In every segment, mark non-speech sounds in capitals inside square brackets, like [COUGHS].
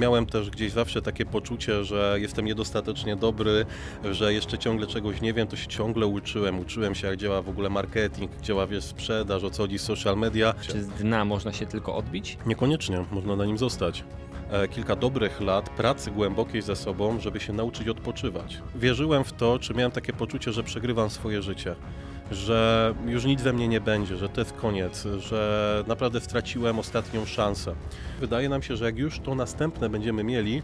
miałem też gdzieś zawsze takie poczucie, że jestem niedostatecznie dobry, że jeszcze ciągle czegoś nie wiem, to się ciągle uczyłem. Uczyłem się, jak działa w ogóle marketing, jak działa wiesz, sprzedaż, o co chodzi social media. Czy z dna można się tylko odbić? Niekoniecznie, można na nim zostać e, kilka dobrych lat pracy głębokiej ze sobą, żeby się nauczyć odpoczywać. Wierzyłem w to, czy miałem takie poczucie, że przegrywam swoje życie że już nic we mnie nie będzie, że to jest koniec, że naprawdę straciłem ostatnią szansę. Wydaje nam się, że jak już to następne będziemy mieli,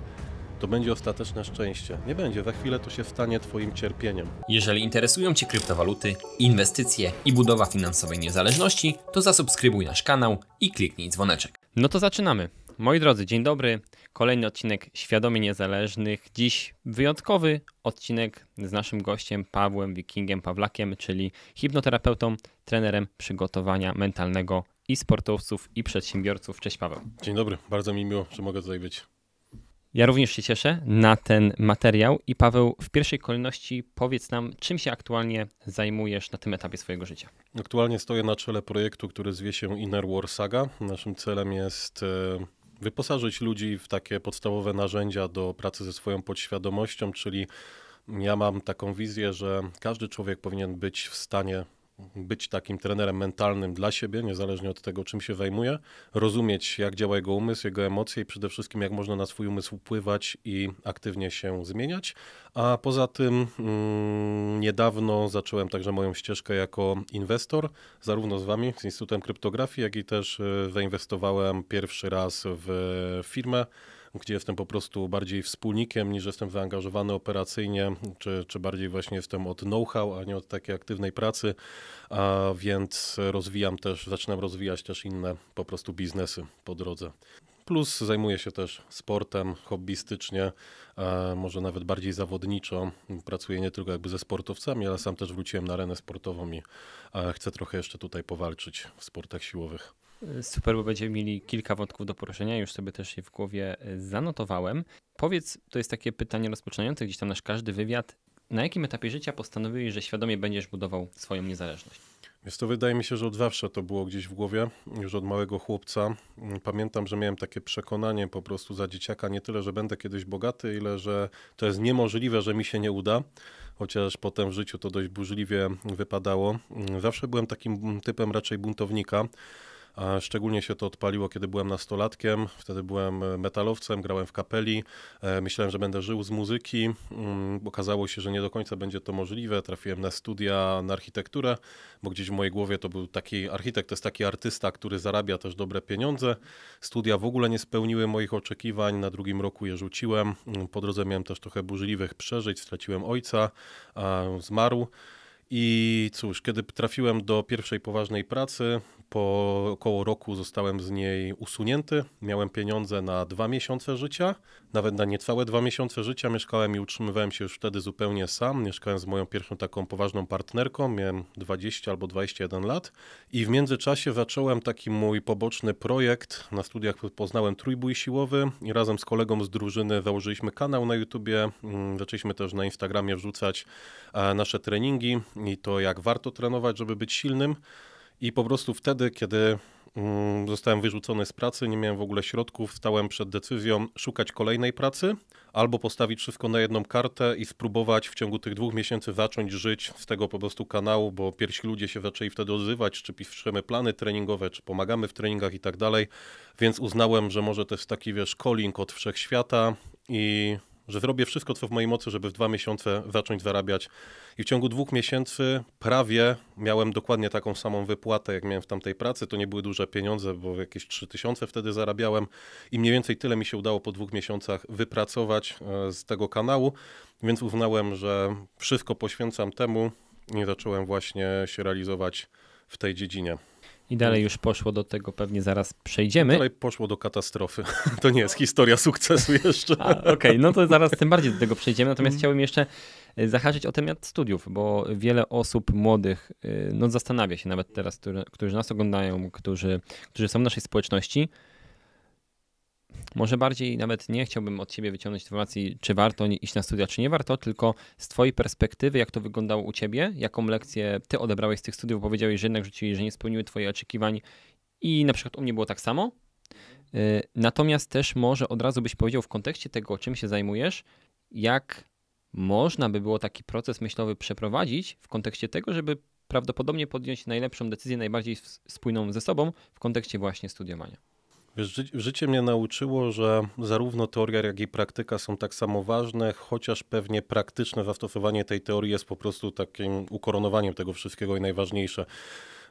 to będzie ostateczne szczęście. Nie będzie, za chwilę to się stanie Twoim cierpieniem. Jeżeli interesują Cię kryptowaluty, inwestycje i budowa finansowej niezależności, to zasubskrybuj nasz kanał i kliknij dzwoneczek. No to zaczynamy. Moi drodzy, dzień dobry. Kolejny odcinek Świadomie Niezależnych. Dziś wyjątkowy odcinek z naszym gościem Pawłem Wikingiem Pawlakiem, czyli hipnoterapeutą, trenerem przygotowania mentalnego i sportowców, i przedsiębiorców. Cześć Paweł. Dzień dobry, bardzo mi miło, że mogę tutaj być. Ja również się cieszę na ten materiał i Paweł, w pierwszej kolejności powiedz nam, czym się aktualnie zajmujesz na tym etapie swojego życia. Aktualnie stoję na czele projektu, który zwie się Inner War Saga. Naszym celem jest e, wyposażyć ludzi w takie podstawowe narzędzia do pracy ze swoją podświadomością, czyli ja mam taką wizję, że każdy człowiek powinien być w stanie być takim trenerem mentalnym dla siebie, niezależnie od tego, czym się zajmuje, rozumieć, jak działa jego umysł, jego emocje i przede wszystkim, jak można na swój umysł wpływać i aktywnie się zmieniać. A poza tym mm, niedawno zacząłem także moją ścieżkę jako inwestor, zarówno z Wami, z Instytutem Kryptografii, jak i też e, wyinwestowałem pierwszy raz w e, firmę, gdzie jestem po prostu bardziej wspólnikiem niż jestem zaangażowany operacyjnie, czy, czy bardziej właśnie jestem od know-how, a nie od takiej aktywnej pracy, a więc rozwijam też, zaczynam rozwijać też inne po prostu biznesy po drodze. Plus zajmuję się też sportem hobbystycznie, może nawet bardziej zawodniczo. Pracuję nie tylko jakby ze sportowcami, ale sam też wróciłem na arenę sportową i chcę trochę jeszcze tutaj powalczyć w sportach siłowych. Super, bo będziemy mieli kilka wątków do poruszenia, już sobie też je w głowie e, zanotowałem. Powiedz, to jest takie pytanie rozpoczynające gdzieś tam nasz każdy wywiad. Na jakim etapie życia postanowiłeś, że świadomie będziesz budował swoją niezależność? Jest to wydaje mi się, że od zawsze to było gdzieś w głowie, już od małego chłopca. Mm, pamiętam, że miałem takie przekonanie po prostu za dzieciaka, nie tyle, że będę kiedyś bogaty, ile że to jest niemożliwe, że mi się nie uda, chociaż potem w życiu to dość burzliwie wypadało. Mm, zawsze byłem takim typem raczej buntownika a szczególnie się to odpaliło, kiedy byłem nastolatkiem. Wtedy byłem e, metalowcem, grałem w kapeli. E, myślałem, że będę żył z muzyki. Mm, okazało się, że nie do końca będzie to możliwe. Trafiłem na studia na architekturę, bo gdzieś w mojej głowie to był taki architekt, to jest taki artysta, który zarabia też dobre pieniądze. Studia w ogóle nie spełniły moich oczekiwań. Na drugim roku je rzuciłem. Mm, po drodze miałem też trochę burzliwych przeżyć. Straciłem ojca, zmarł. I cóż, kiedy trafiłem do pierwszej poważnej pracy, po około roku zostałem z niej usunięty. Miałem pieniądze na dwa miesiące życia, nawet na niecałe dwa miesiące życia. Mieszkałem i utrzymywałem się już wtedy zupełnie sam. Mieszkałem z moją pierwszą taką poważną partnerką, miałem 20 albo 21 lat. I w międzyczasie zacząłem taki mój poboczny projekt. Na studiach poznałem trójbój siłowy i razem z kolegą z drużyny założyliśmy kanał na YouTubie. Mm, zaczęliśmy też na Instagramie wrzucać e, nasze treningi i to, jak warto trenować, żeby być silnym. I po prostu wtedy, kiedy mm, zostałem wyrzucony z pracy, nie miałem w ogóle środków, stałem przed decyzją szukać kolejnej pracy albo postawić wszystko na jedną kartę i spróbować w ciągu tych dwóch miesięcy zacząć żyć z tego po prostu kanału, bo pierwsi ludzie się zaczęli wtedy odzywać, czy piszemy plany treningowe, czy pomagamy w treningach i tak dalej, więc uznałem, że może to jest taki, wiesz, calling od wszechświata i że zrobię wszystko, co w mojej mocy, żeby w dwa miesiące zacząć zarabiać. I w ciągu dwóch miesięcy prawie miałem dokładnie taką samą wypłatę, jak miałem w tamtej pracy. To nie były duże pieniądze, bo jakieś 3000 wtedy zarabiałem i mniej więcej tyle mi się udało po dwóch miesiącach wypracować e, z tego kanału, więc uznałem, że wszystko poświęcam temu i zacząłem właśnie się realizować w tej dziedzinie. I dalej tak. już poszło do tego, pewnie zaraz przejdziemy. Dalej poszło do katastrofy. [LAUGHS] To nie jest historia sukcesu jeszcze. Okej, okay, no to zaraz tym bardziej do tego przejdziemy. Natomiast mm. chciałbym jeszcze e, zahaczyć o temat studiów, bo wiele osób młodych e, no, zastanawia się nawet teraz, którzy, którzy nas oglądają, którzy, którzy są w naszej społeczności, może bardziej nawet nie chciałbym od ciebie wyciągnąć informacji, czy warto iść na studia, czy nie warto, tylko z twojej perspektywy, jak to wyglądało u ciebie, jaką lekcję ty odebrałeś z tych studiów, powiedziałeś, że jednak rzucili, że nie spełniły twoich oczekiwań i na przykład u mnie było tak samo. Y, natomiast też może od razu byś powiedział w kontekście tego, czym się zajmujesz, jak można by było taki proces myślowy przeprowadzić w kontekście tego, żeby prawdopodobnie podjąć najlepszą decyzję, najbardziej spójną ze sobą w kontekście właśnie studiowania. Wiesz, ży życie mnie nauczyło, że zarówno teoria, jak i praktyka są tak samo ważne, chociaż pewnie praktyczne zastosowanie tej teorii jest po prostu takim ukoronowaniem tego wszystkiego i najważniejsze.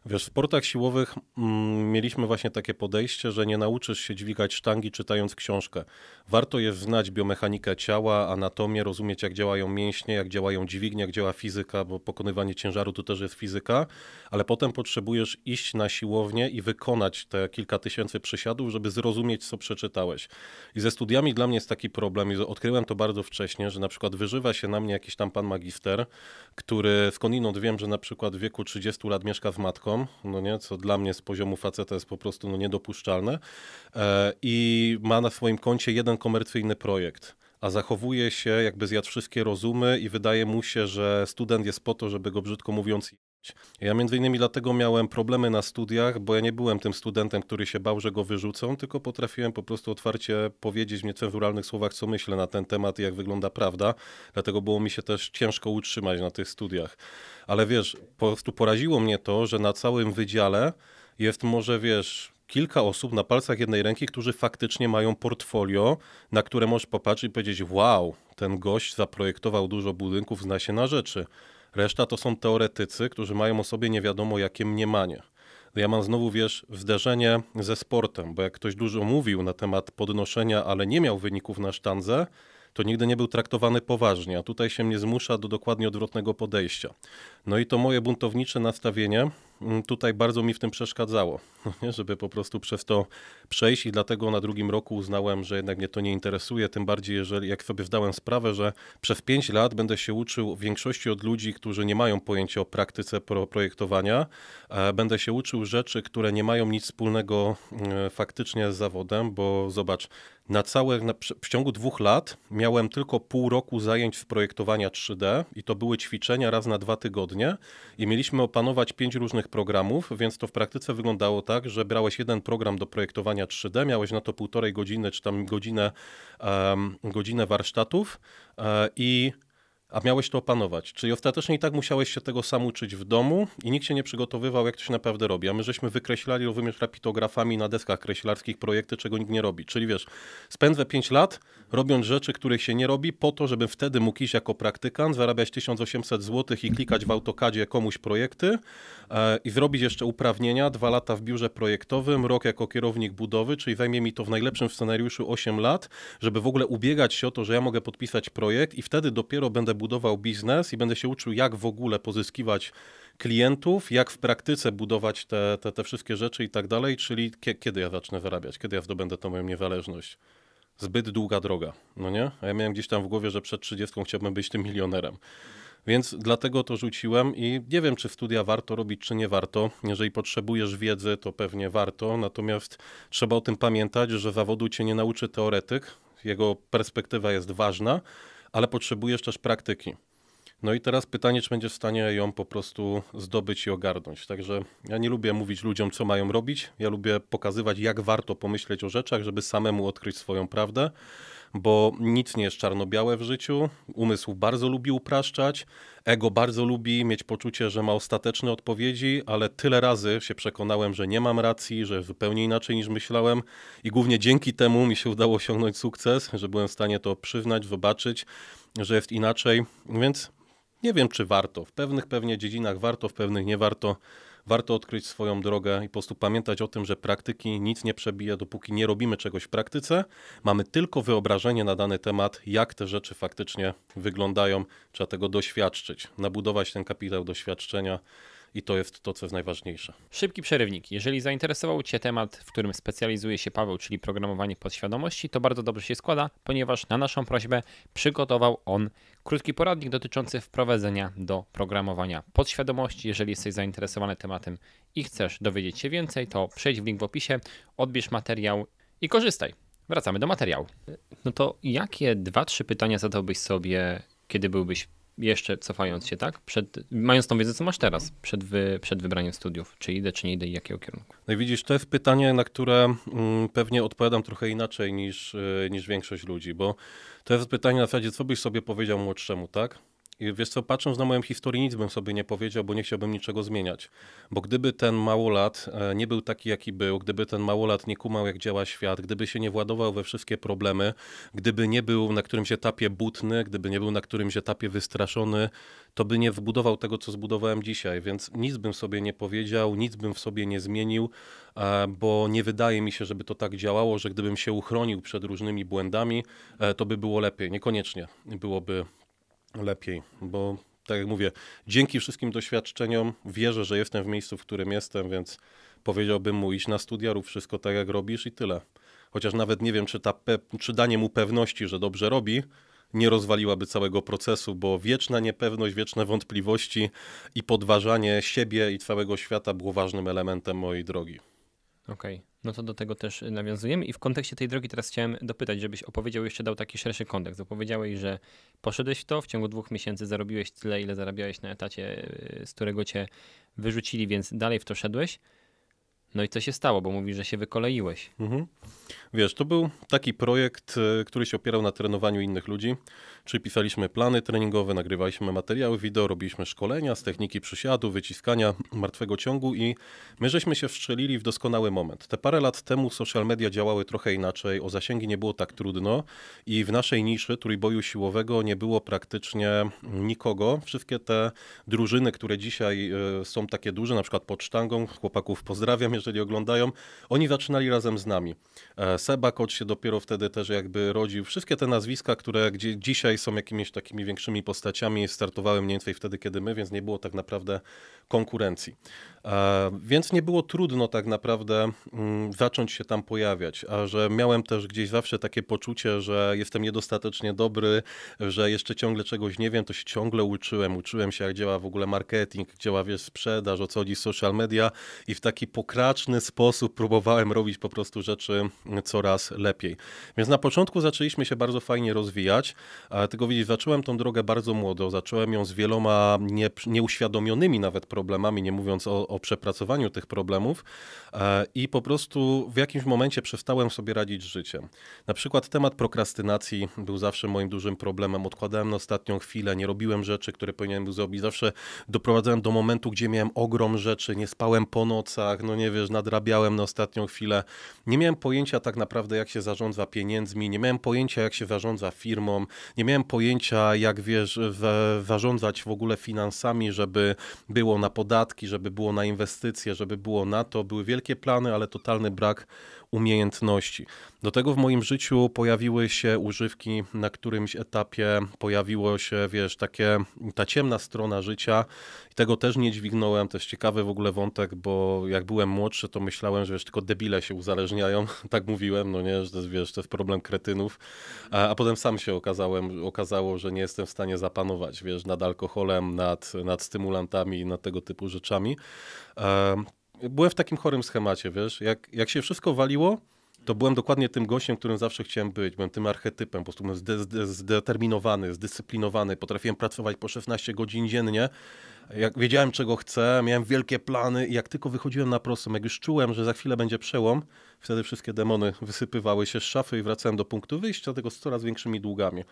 Wiesz, w sportach siłowych mm, mieliśmy właśnie takie podejście, że nie nauczysz się dźwigać sztangi czytając książkę. Warto jest znać biomechanikę ciała, anatomię, rozumieć jak działają mięśnie, jak działają dźwignie, jak działa fizyka, bo pokonywanie ciężaru to też jest fizyka, ale potem potrzebujesz iść na siłownię i wykonać te kilka tysięcy przysiadów, żeby zrozumieć, co przeczytałeś. I ze studiami dla mnie jest taki problem i odkryłem to bardzo wcześnie, że na przykład wyżywa się na mnie jakiś tam pan magister, który skądinąd wiem, że na przykład w wieku 30 lat mieszka z matką, no nie, co dla mnie z poziomu faceta jest po prostu no, niedopuszczalne e, i ma na swoim koncie jeden komercyjny projekt a zachowuje się jakby zjadł wszystkie rozumy i wydaje mu się, że student jest po to, żeby go brzydko mówiąc ja między innymi dlatego miałem problemy na studiach, bo ja nie byłem tym studentem, który się bał, że go wyrzucą, tylko potrafiłem po prostu otwarcie powiedzieć w niecenzuralnych słowach, co myślę na ten temat i jak wygląda prawda. Dlatego było mi się też ciężko utrzymać na tych studiach. Ale wiesz, po prostu poraziło mnie to, że na całym wydziale jest może, wiesz, kilka osób na palcach jednej ręki, którzy faktycznie mają portfolio, na które możesz popatrzeć i powiedzieć: Wow, ten gość zaprojektował dużo budynków, zna się na rzeczy. Reszta to są teoretycy, którzy mają o sobie nie wiadomo jakie mniemanie. Ja mam znowu, wiesz, zderzenie ze sportem, bo jak ktoś dużo mówił na temat podnoszenia, ale nie miał wyników na sztandze, to nigdy nie był traktowany poważnie, a tutaj się mnie zmusza do dokładnie odwrotnego podejścia. No i to moje buntownicze nastawienie mm, tutaj bardzo mi w tym przeszkadzało, [LAUGHS] żeby po prostu przez to przejść i dlatego na drugim roku uznałem, że jednak mnie to nie interesuje, tym bardziej jeżeli jak sobie zdałem sprawę, że przez 5 lat będę się uczył większości od ludzi, którzy nie mają pojęcia o praktyce projektowania, będę się uczył rzeczy, które nie mają nic wspólnego mm, faktycznie z zawodem, bo zobacz, na całe, na, w ciągu dwóch lat miałem tylko pół roku zajęć w projektowania 3D i to były ćwiczenia raz na dwa tygodnie i mieliśmy opanować pięć różnych programów, więc to w praktyce wyglądało tak, że brałeś jeden program do projektowania 3D, miałeś na to półtorej godziny czy tam godzinę, um, godzinę warsztatów e, i a miałeś to opanować. Czyli ostatecznie i tak musiałeś się tego sam uczyć w domu i nikt się nie przygotowywał, jak to się naprawdę robi. A my żeśmy wykreślali również rapitografami na deskach kreślarskich projekty, czego nikt nie robi. Czyli wiesz, spędzę 5 lat robiąc rzeczy, których się nie robi, po to, żebym wtedy mógł iść jako praktykant, zarabiać 1800 zł i klikać w autokadzie komuś projekty e, i zrobić jeszcze uprawnienia, dwa lata w biurze projektowym, rok jako kierownik budowy, czyli zajmie mi to w najlepszym scenariuszu 8 lat, żeby w ogóle ubiegać się o to, że ja mogę podpisać projekt i wtedy dopiero będę budował biznes i będę się uczył, jak w ogóle pozyskiwać klientów, jak w praktyce budować te, te, te wszystkie rzeczy i tak dalej, czyli kiedy ja zacznę zarabiać, kiedy ja zdobędę tą moją niezależność. Zbyt długa droga, no nie? A ja miałem gdzieś tam w głowie, że przed 30 chciałbym być tym milionerem. Więc dlatego to rzuciłem i nie wiem, czy studia warto robić, czy nie warto. Jeżeli potrzebujesz wiedzy, to pewnie warto, natomiast trzeba o tym pamiętać, że zawodu cię nie nauczy teoretyk, jego perspektywa jest ważna, ale potrzebujesz też praktyki. No i teraz pytanie, czy będziesz w stanie ją po prostu zdobyć i ogarnąć. Także ja nie lubię mówić ludziom, co mają robić. Ja lubię pokazywać, jak warto pomyśleć o rzeczach, żeby samemu odkryć swoją prawdę bo nic nie jest czarno-białe w życiu. Umysł bardzo lubi upraszczać, ego bardzo lubi mieć poczucie, że ma ostateczne odpowiedzi, ale tyle razy się przekonałem, że nie mam racji, że zupełnie inaczej niż myślałem i głównie dzięki temu mi się udało osiągnąć sukces, że byłem w stanie to przyznać, zobaczyć, że jest inaczej. Więc nie wiem, czy warto. W pewnych pewnie dziedzinach warto, w pewnych nie warto warto odkryć swoją drogę i po prostu pamiętać o tym, że praktyki nic nie przebija, dopóki nie robimy czegoś w praktyce. Mamy tylko wyobrażenie na dany temat, jak te rzeczy faktycznie wyglądają. Trzeba tego doświadczyć, nabudować ten kapitał doświadczenia i to jest to, co jest najważniejsze. Szybki przerywnik. Jeżeli zainteresował Cię temat, w którym specjalizuje się Paweł, czyli programowanie podświadomości, to bardzo dobrze się składa, ponieważ na naszą prośbę przygotował on krótki poradnik dotyczący wprowadzenia do programowania podświadomości. Jeżeli jesteś zainteresowany tematem i chcesz dowiedzieć się więcej, to przejdź w link w opisie, odbierz materiał i korzystaj. Wracamy do materiału. No to jakie dwa, trzy pytania zadałbyś sobie, kiedy byłbyś jeszcze cofając się, tak? Przed, mając tą wiedzę, co masz teraz, przed, wy, przed wybraniem studiów, czy idę, czy nie idę i jakiego kierunku? No i widzisz, to jest pytanie, na które mm, pewnie odpowiadam trochę inaczej niż, y, niż większość ludzi, bo to jest pytanie na zasadzie, co byś sobie powiedział młodszemu, tak? Wiesz co, patrząc na moją historię, nic bym sobie nie powiedział, bo nie chciałbym niczego zmieniać. Bo gdyby ten małolat e, nie był taki, jaki był, gdyby ten małolat nie kumał, jak działa świat, gdyby się nie władował we wszystkie problemy, gdyby nie był na którymś etapie butny, gdyby nie był na którymś etapie wystraszony, to by nie wbudował tego, co zbudowałem dzisiaj. Więc nic bym sobie nie powiedział, nic bym w sobie nie zmienił, e, bo nie wydaje mi się, żeby to tak działało, że gdybym się uchronił przed różnymi błędami, e, to by było lepiej. Niekoniecznie byłoby lepiej, bo tak jak mówię, dzięki wszystkim doświadczeniom wierzę, że jestem w miejscu, w którym jestem, więc powiedziałbym mu iść na studia, rób wszystko tak jak robisz i tyle. Chociaż nawet nie wiem, czy, ta czy danie mu pewności, że dobrze robi, nie rozwaliłaby całego procesu, bo wieczna niepewność, wieczne wątpliwości i podważanie siebie i całego świata było ważnym elementem mojej drogi. Okej. Okay no to do tego też nawiązujemy. I w kontekście tej drogi teraz chciałem dopytać, żebyś opowiedział jeszcze, dał taki szerszy kontekst. Opowiedziałeś, że poszedłeś w to, w ciągu dwóch miesięcy zarobiłeś tyle, ile zarabiałeś na etacie, y, z którego cię wyrzucili, więc dalej w to szedłeś. No i co się stało, bo mówisz, że się wykoleiłeś. Mhm. Wiesz, to był taki projekt, e, który się opierał na trenowaniu innych ludzi. Czyli pisaliśmy plany treningowe, nagrywaliśmy materiały wideo, robiliśmy szkolenia z techniki przysiadu, wyciskania martwego ciągu i my żeśmy się wstrzelili w doskonały moment. Te parę lat temu social media działały trochę inaczej, o zasięgi nie było tak trudno i w naszej niszy trójboju siłowego nie było praktycznie nikogo. Wszystkie te drużyny, które dzisiaj e, są takie duże, na przykład pod sztangą, chłopaków pozdrawiam, jeżeli oglądają, oni zaczynali razem z nami. E, Seba Kot się dopiero wtedy też jakby rodził. Wszystkie te nazwiska, które gdzie dzisiaj są jakimiś takimi większymi postaciami, startowały mniej więcej wtedy, kiedy my, więc nie było tak naprawdę konkurencji. Więc nie było trudno tak naprawdę mm, zacząć się tam pojawiać, a że miałem też gdzieś zawsze takie poczucie, że jestem niedostatecznie dobry, że jeszcze ciągle czegoś nie wiem, to się ciągle uczyłem. Uczyłem się, jak działa w ogóle marketing, jak działa wiesz, sprzedaż, o co chodzi social media i w taki pokraczny sposób próbowałem robić po prostu rzeczy coraz lepiej. Więc na początku zaczęliśmy się bardzo fajnie rozwijać, tylko widzisz, zacząłem tą drogę bardzo młodo, zacząłem ją z wieloma nie, nieuświadomionymi nawet problemami, nie mówiąc o, o przepracowaniu tych problemów e, i po prostu w jakimś momencie przestałem sobie radzić z życiem. Na przykład temat prokrastynacji był zawsze moim dużym problemem. Odkładałem na ostatnią chwilę, nie robiłem rzeczy, które powinienem był zrobić. Zawsze doprowadzałem do momentu, gdzie miałem ogrom rzeczy, nie spałem po nocach, no nie wiesz, nadrabiałem na ostatnią chwilę. Nie miałem pojęcia tak naprawdę, jak się zarządza pieniędzmi, nie miałem pojęcia, jak się zarządza firmą, nie miałem pojęcia, jak wiesz, w, zarządzać w ogóle finansami, żeby było na podatki, żeby było na inwestycje, żeby było na to. Były wielkie plany, ale totalny brak umiejętności. Do tego w moim życiu pojawiły się używki, na którymś etapie pojawiło się, wiesz, takie, ta ciemna strona życia i tego też nie dźwignąłem, to jest ciekawy w ogóle wątek, bo jak byłem młodszy, to myślałem, że wiesz, tylko debile się uzależniają, [LAUGHS] tak mówiłem, no nie, że to jest, wiesz, to jest problem kretynów, a, a potem sam się okazałem, okazało, że nie jestem w stanie zapanować, wiesz, nad alkoholem, nad, nad stymulantami, nad tego typu rzeczami byłem w takim chorym schemacie, wiesz, jak, jak się wszystko waliło, to byłem dokładnie tym gościem, którym zawsze chciałem być. Byłem tym archetypem, po prostu byłem zde, zde, zdeterminowany, zdyscyplinowany, potrafiłem pracować po 16 godzin dziennie. Jak wiedziałem, czego chcę, miałem wielkie plany i jak tylko wychodziłem na prostą, jak już czułem, że za chwilę będzie przełom, Wtedy wszystkie demony wysypywały się z szafy i wracałem do punktu wyjścia, tego z coraz większymi długami.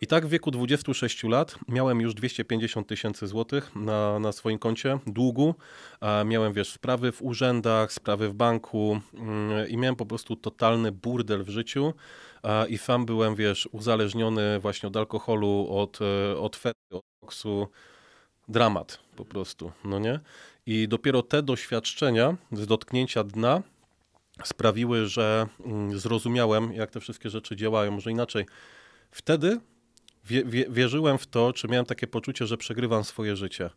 I tak w wieku 26 lat miałem już 250 tysięcy złotych na, na swoim koncie długu. Miałem, wiesz, sprawy w urzędach, sprawy w banku mm, i miałem po prostu totalny burdel w życiu i sam byłem, wiesz, uzależniony właśnie od alkoholu, od, e, od fety, od koksu. Dramat po prostu, no nie? I dopiero te doświadczenia z dotknięcia dna sprawiły, że mm, zrozumiałem, jak te wszystkie rzeczy działają. Może inaczej, wtedy wie, wie, wierzyłem w to, czy miałem takie poczucie, że przegrywam swoje życie,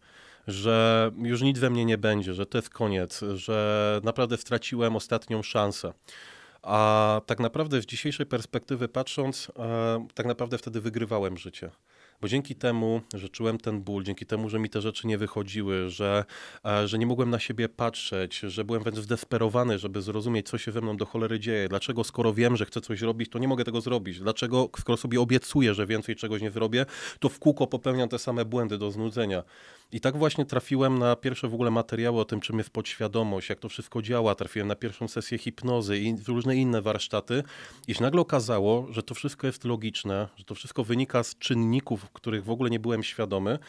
że już nic we mnie nie będzie, że to jest koniec, że naprawdę straciłem ostatnią szansę. A tak naprawdę z dzisiejszej perspektywy patrząc, e, tak naprawdę wtedy wygrywałem życie bo dzięki temu, że czułem ten ból, dzięki temu, że mi te rzeczy nie wychodziły, że, e, że nie mogłem na siebie patrzeć, że byłem wręcz zdesperowany, żeby zrozumieć, co się we mną do cholery dzieje, dlaczego skoro wiem, że chcę coś robić, to nie mogę tego zrobić, dlaczego skoro sobie obiecuję, że więcej czegoś nie zrobię, to w kółko popełniam te same błędy do znudzenia. I tak właśnie trafiłem na pierwsze w ogóle materiały o tym, czym jest podświadomość, jak to wszystko działa. Trafiłem na pierwszą sesję hipnozy i różne inne warsztaty. I się nagle okazało, że to wszystko jest logiczne, że to wszystko wynika z czynników, których w ogóle nie byłem świadomy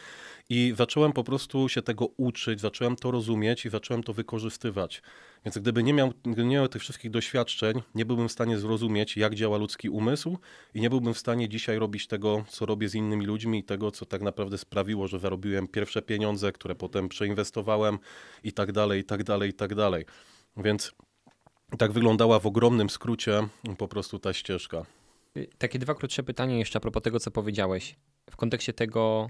i zacząłem po prostu się tego uczyć, zacząłem to rozumieć i zacząłem to wykorzystywać. Więc gdyby nie miał, gdyby nie miał tych wszystkich doświadczeń, nie byłbym w stanie zrozumieć, jak działa ludzki umysł i nie byłbym w stanie dzisiaj robić tego, co robię z innymi ludźmi i tego, co tak naprawdę sprawiło, że zarobiłem pierwsze pieniądze, które potem przeinwestowałem i tak dalej, i tak dalej, i tak dalej. Więc tak wyglądała w ogromnym skrócie po prostu ta ścieżka. Y, takie dwa krótsze pytania jeszcze a propos tego, co powiedziałeś. W kontekście tego,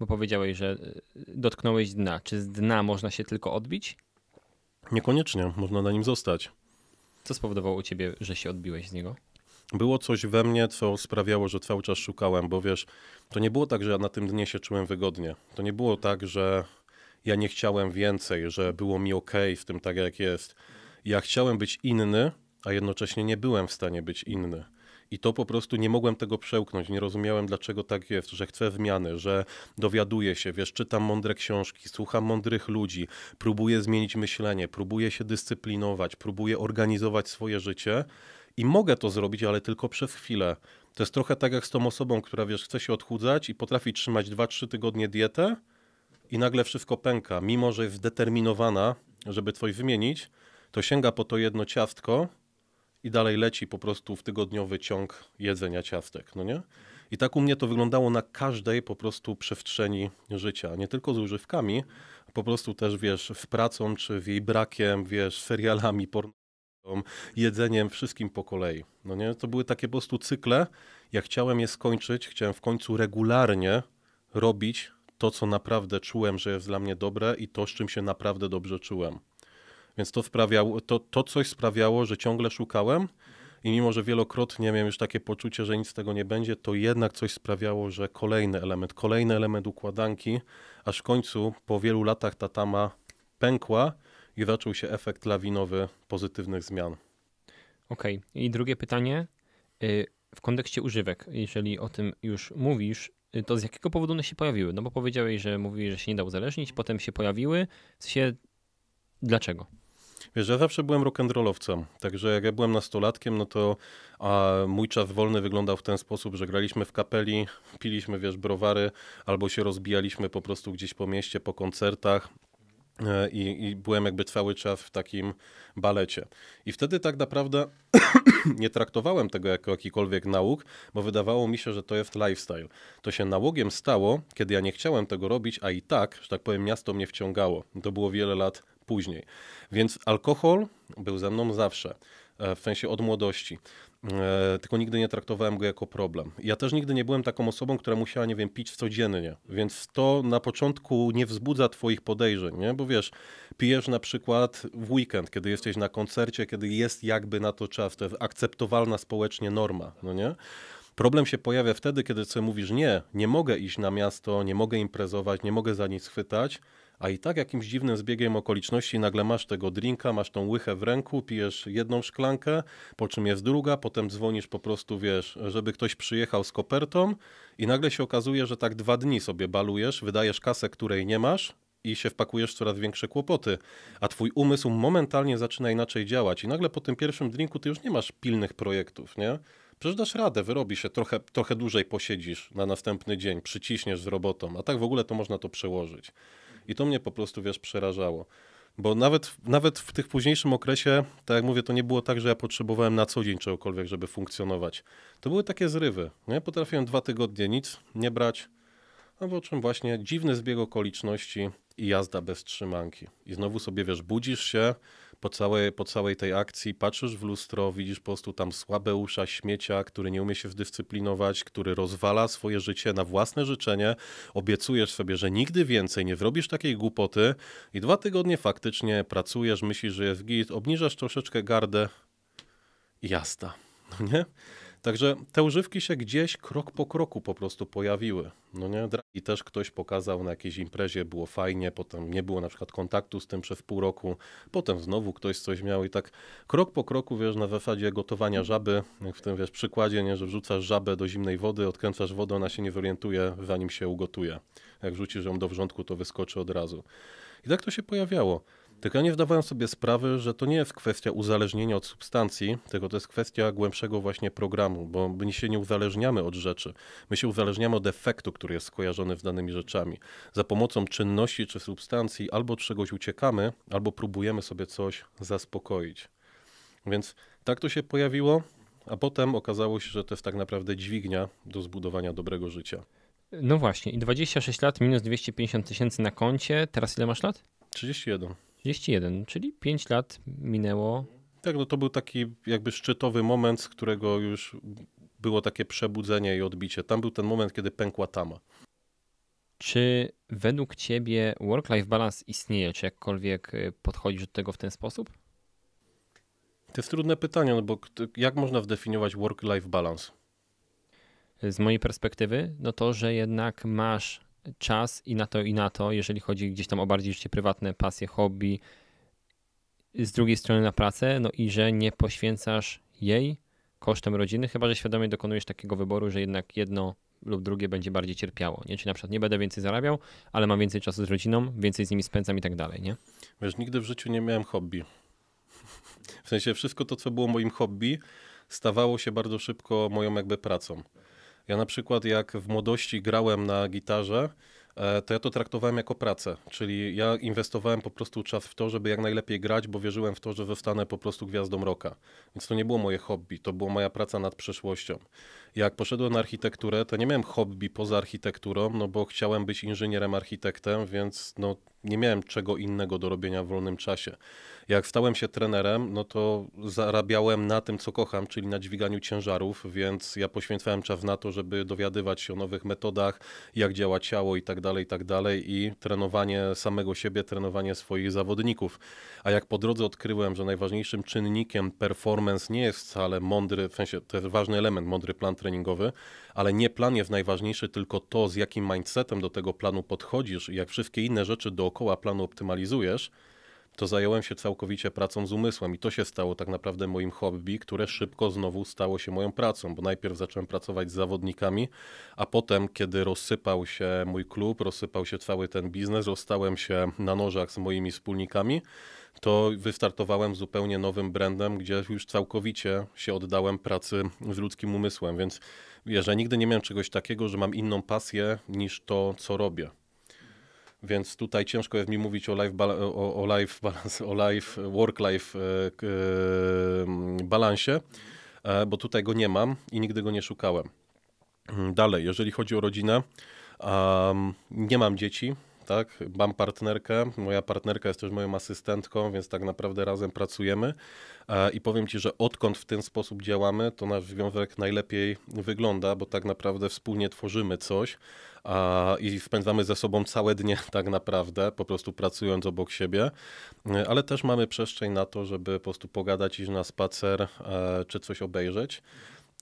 bo powiedziałeś, że y, dotknąłeś dna. Czy z dna można się tylko odbić? Niekoniecznie, można na nim zostać. Co spowodowało u ciebie, że się odbiłeś z niego? Było coś we mnie, co sprawiało, że cały czas szukałem, bo wiesz, to nie było tak, że ja na tym dnie się czułem wygodnie. To nie było tak, że ja nie chciałem więcej, że było mi ok w tym tak, jak jest. Ja chciałem być inny, a jednocześnie nie byłem w stanie być inny. I to po prostu nie mogłem tego przełknąć. Nie rozumiałem, dlaczego tak jest, że chcę zmiany, że dowiaduję się, wiesz, czytam mądre książki, słucham mądrych ludzi, próbuję zmienić myślenie, próbuję się dyscyplinować, próbuję organizować swoje życie. I mogę to zrobić, ale tylko przez chwilę. To jest trochę tak jak z tą osobą, która wiesz, chce się odchudzać i potrafi trzymać 2-3 tygodnie dietę i nagle wszystko pęka. Mimo, że jest zdeterminowana, żeby coś wymienić, to sięga po to jedno ciastko i dalej leci po prostu w tygodniowy ciąg jedzenia ciastek, no nie? I tak u mnie to wyglądało na każdej po prostu przestrzeni życia, nie tylko z używkami, po prostu też, wiesz, w pracą, czy w jej brakiem, wiesz, serialami, porno, jedzeniem, wszystkim po kolei. No nie? To były takie po prostu cykle. Ja chciałem je skończyć, chciałem w końcu regularnie robić to, co naprawdę czułem, że jest dla mnie dobre i to, z czym się naprawdę dobrze czułem. Więc to sprawiało, to, to coś sprawiało, że ciągle szukałem i mimo, że wielokrotnie miałem już takie poczucie, że nic z tego nie będzie, to jednak coś sprawiało, że kolejny element, kolejny element układanki, aż w końcu po wielu latach ta tama pękła i zaczął się efekt lawinowy pozytywnych zmian. Okej, okay. i drugie pytanie. Y, w kontekście używek, jeżeli o tym już mówisz, y, to z jakiego powodu one się pojawiły? No bo powiedziałeś, że mówiłeś, że się nie da uzależnić, potem się pojawiły. się. dlaczego? Wiesz, ja zawsze byłem rock'n'rollowcem, także jak ja byłem nastolatkiem, no to a mój czas wolny wyglądał w ten sposób, że graliśmy w kapeli, [LAUGHS] piliśmy, wiesz, browary, albo się rozbijaliśmy po prostu gdzieś po mieście, po koncertach. E, I, I, byłem jakby cały czas w takim balecie. I wtedy tak naprawdę [COUGHS] nie traktowałem tego jako jakikolwiek nauk, bo wydawało mi się, że to jest lifestyle. To się nałogiem stało, kiedy ja nie chciałem tego robić, a i tak, że tak powiem, miasto mnie wciągało. To było wiele lat później. Więc alkohol był ze mną zawsze, e, w sensie od młodości. E, tylko nigdy nie traktowałem go jako problem. Ja też nigdy nie byłem taką osobą, która musiała, nie wiem, pić codziennie. Więc to na początku nie wzbudza Twoich podejrzeń, nie? bo wiesz, pijesz na przykład w weekend, kiedy jesteś na koncercie, kiedy jest jakby na to czas, to jest akceptowalna społecznie norma, no nie? Problem się pojawia wtedy, kiedy sobie mówisz, nie, nie mogę iść na miasto, nie mogę imprezować, nie mogę za nic chwytać, a i tak jakimś dziwnym zbiegiem okoliczności nagle masz tego drinka, masz tą łychę w ręku, pijesz jedną szklankę, po czym jest druga, potem dzwonisz po prostu, wiesz, żeby ktoś przyjechał z kopertą i nagle się okazuje, że tak dwa dni sobie balujesz, wydajesz kasę, której nie masz, i się wpakujesz w coraz większe kłopoty, a twój umysł momentalnie zaczyna inaczej działać i nagle po tym pierwszym drinku ty już nie masz pilnych projektów, nie? Przecież dasz radę, wyrobi się, trochę, trochę dłużej posiedzisz na następny dzień, przyciśniesz z robotą, a tak w ogóle to można to przełożyć. I to mnie po prostu, wiesz, przerażało. Bo nawet, nawet w tych późniejszym okresie, tak jak mówię, to nie było tak, że ja potrzebowałem na co dzień czegokolwiek, żeby funkcjonować. To były takie zrywy. ja Potrafiłem dwa tygodnie nic nie brać, no bo czym właśnie dziwny zbieg okoliczności i jazda bez trzymanki. I znowu sobie, wiesz, budzisz się, po całej, po całej tej akcji patrzysz w lustro, widzisz po prostu tam słabe usza śmiecia, który nie umie się zdyscyplinować, który rozwala swoje życie na własne życzenie, obiecujesz sobie, że nigdy więcej nie wrobisz takiej głupoty i dwa tygodnie faktycznie pracujesz, myślisz, że jest git, obniżasz troszeczkę gardę i jasta, no nie? Także te używki się gdzieś krok po kroku po prostu pojawiły. No nie? I też ktoś pokazał na jakiejś imprezie, było fajnie, potem nie było na przykład kontaktu z tym przez pół roku, potem znowu ktoś coś miał i tak krok po kroku, wiesz, na zasadzie gotowania żaby, jak w tym, wiesz, przykładzie, nie, że wrzucasz żabę do zimnej wody, odkręcasz wodę, ona się nie wyorientuje, zanim się ugotuje. Jak wrzucisz ją do wrzątku, to wyskoczy od razu. I tak to się pojawiało. Tylko nie zdawałem sobie sprawy, że to nie jest kwestia uzależnienia od substancji, tylko to jest kwestia głębszego właśnie programu, bo my się nie uzależniamy od rzeczy. My się uzależniamy od efektu, który jest skojarzony z danymi rzeczami. Za pomocą czynności czy substancji albo czegoś uciekamy, albo próbujemy sobie coś zaspokoić. Więc tak to się pojawiło, a potem okazało się, że to jest tak naprawdę dźwignia do zbudowania dobrego życia. No właśnie, i 26 lat minus 250 tysięcy na koncie. Teraz ile masz lat? 31. 31, czyli 5 lat minęło. Tak, no to był taki jakby szczytowy moment, z którego już było takie przebudzenie i odbicie. Tam był ten moment, kiedy pękła tama. Czy według ciebie work-life balance istnieje? Czy jakkolwiek y, podchodzisz do tego w ten sposób? To jest trudne pytanie, no bo jak można zdefiniować work-life balance? Z mojej perspektywy, no to, że jednak masz czas i na to, i na to, jeżeli chodzi gdzieś tam o bardziej życie prywatne, pasje, hobby, z drugiej strony na pracę, no i że nie poświęcasz jej kosztem rodziny, chyba że świadomie dokonujesz takiego wyboru, że jednak jedno lub drugie będzie bardziej cierpiało. Nie? Czyli na przykład nie będę więcej zarabiał, ale mam więcej czasu z rodziną, więcej z nimi spędzam i tak dalej, nie? Wiesz, nigdy w życiu nie miałem hobby. [LAUGHS] W sensie wszystko to, co było moim hobby, stawało się bardzo szybko moją jakby pracą. Ja na przykład jak w młodości grałem na gitarze, e, to ja to traktowałem jako pracę, czyli ja inwestowałem po prostu czas w to, żeby jak najlepiej grać, bo wierzyłem w to, że zostanę po prostu gwiazdą roka. Więc to nie było moje hobby, to była moja praca nad przeszłością. Jak poszedłem na architekturę, to nie miałem hobby poza architekturą, no bo chciałem być inżynierem architektem, więc no nie miałem czego innego do robienia w wolnym czasie. Jak stałem się trenerem, no to zarabiałem na tym, co kocham, czyli na dźwiganiu ciężarów, więc ja poświęcałem czas na to, żeby dowiadywać się o nowych metodach, jak działa ciało i tak dalej, i tak dalej i trenowanie samego siebie, trenowanie swoich zawodników. A jak po drodze odkryłem, że najważniejszym czynnikiem performance nie jest wcale mądry, w sensie to jest ważny element, mądry plan treningowy, ale nie plan jest najważniejszy, tylko to, z jakim mindsetem do tego planu podchodzisz i jak wszystkie inne rzeczy dookoła planu optymalizujesz, to zająłem się całkowicie pracą z umysłem i to się stało tak naprawdę moim hobby, które szybko znowu stało się moją pracą, bo najpierw zacząłem pracować z zawodnikami, a potem, kiedy rozsypał się mój klub, rozsypał się cały ten biznes, rozstałem się na nożach z moimi wspólnikami, to wystartowałem zupełnie nowym brandem, gdzie już całkowicie się oddałem pracy z ludzkim umysłem, więc Wiesz, ja nigdy nie miałem czegoś takiego, że mam inną pasję niż to, co robię. Więc tutaj ciężko jest mi mówić o life, o, o life, balance, o life work-life e, e, balansie, e, bo tutaj go nie mam i nigdy go nie szukałem. Mm, dalej, jeżeli chodzi o rodzinę, um, nie mam dzieci, tak? Mam partnerkę, moja partnerka jest też moją asystentką, więc tak naprawdę razem pracujemy e, i powiem Ci, że odkąd w ten sposób działamy, to nasz związek najlepiej wygląda, bo tak naprawdę wspólnie tworzymy coś i spędzamy ze sobą całe dnie [LAUGHS] tak naprawdę, po prostu pracując obok siebie, e, ale też mamy przestrzeń na to, żeby po prostu pogadać, iść na spacer e, czy coś obejrzeć.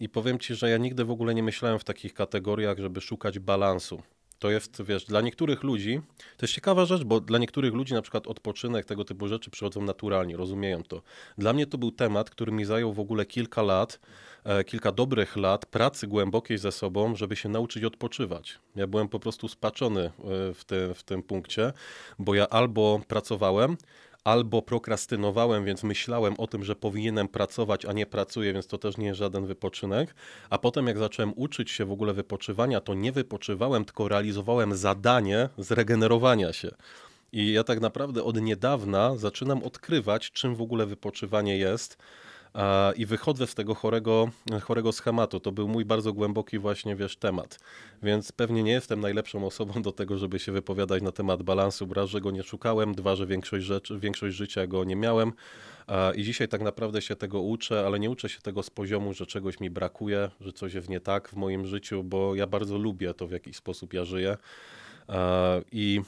I powiem Ci, że ja nigdy w ogóle nie myślałem w takich kategoriach, żeby szukać balansu. To jest, wiesz, dla niektórych ludzi, to jest ciekawa rzecz, bo dla niektórych ludzi na przykład odpoczynek, tego typu rzeczy przychodzą naturalnie, rozumieją to. Dla mnie to był temat, który mi zajął w ogóle kilka lat, e, kilka dobrych lat pracy głębokiej ze sobą, żeby się nauczyć odpoczywać. Ja byłem po prostu spaczony e, w, tym, w tym punkcie, bo ja albo pracowałem, albo prokrastynowałem, więc myślałem o tym, że powinienem pracować, a nie pracuję, więc to też nie jest żaden wypoczynek. A potem, jak zacząłem uczyć się w ogóle wypoczywania, to nie wypoczywałem, tylko realizowałem zadanie zregenerowania się. I ja tak naprawdę od niedawna zaczynam odkrywać, czym w ogóle wypoczywanie jest i wychodzę z tego chorego, chorego schematu. To był mój bardzo głęboki właśnie, wiesz, temat. Więc pewnie nie jestem najlepszą osobą do tego, żeby się wypowiadać na temat balansu, raz, że go nie szukałem, dwa, że większość, rzeczy, większość życia go nie miałem i dzisiaj tak naprawdę się tego uczę, ale nie uczę się tego z poziomu, że czegoś mi brakuje, że coś jest nie tak w moim życiu, bo ja bardzo lubię to, w jaki sposób ja żyję. I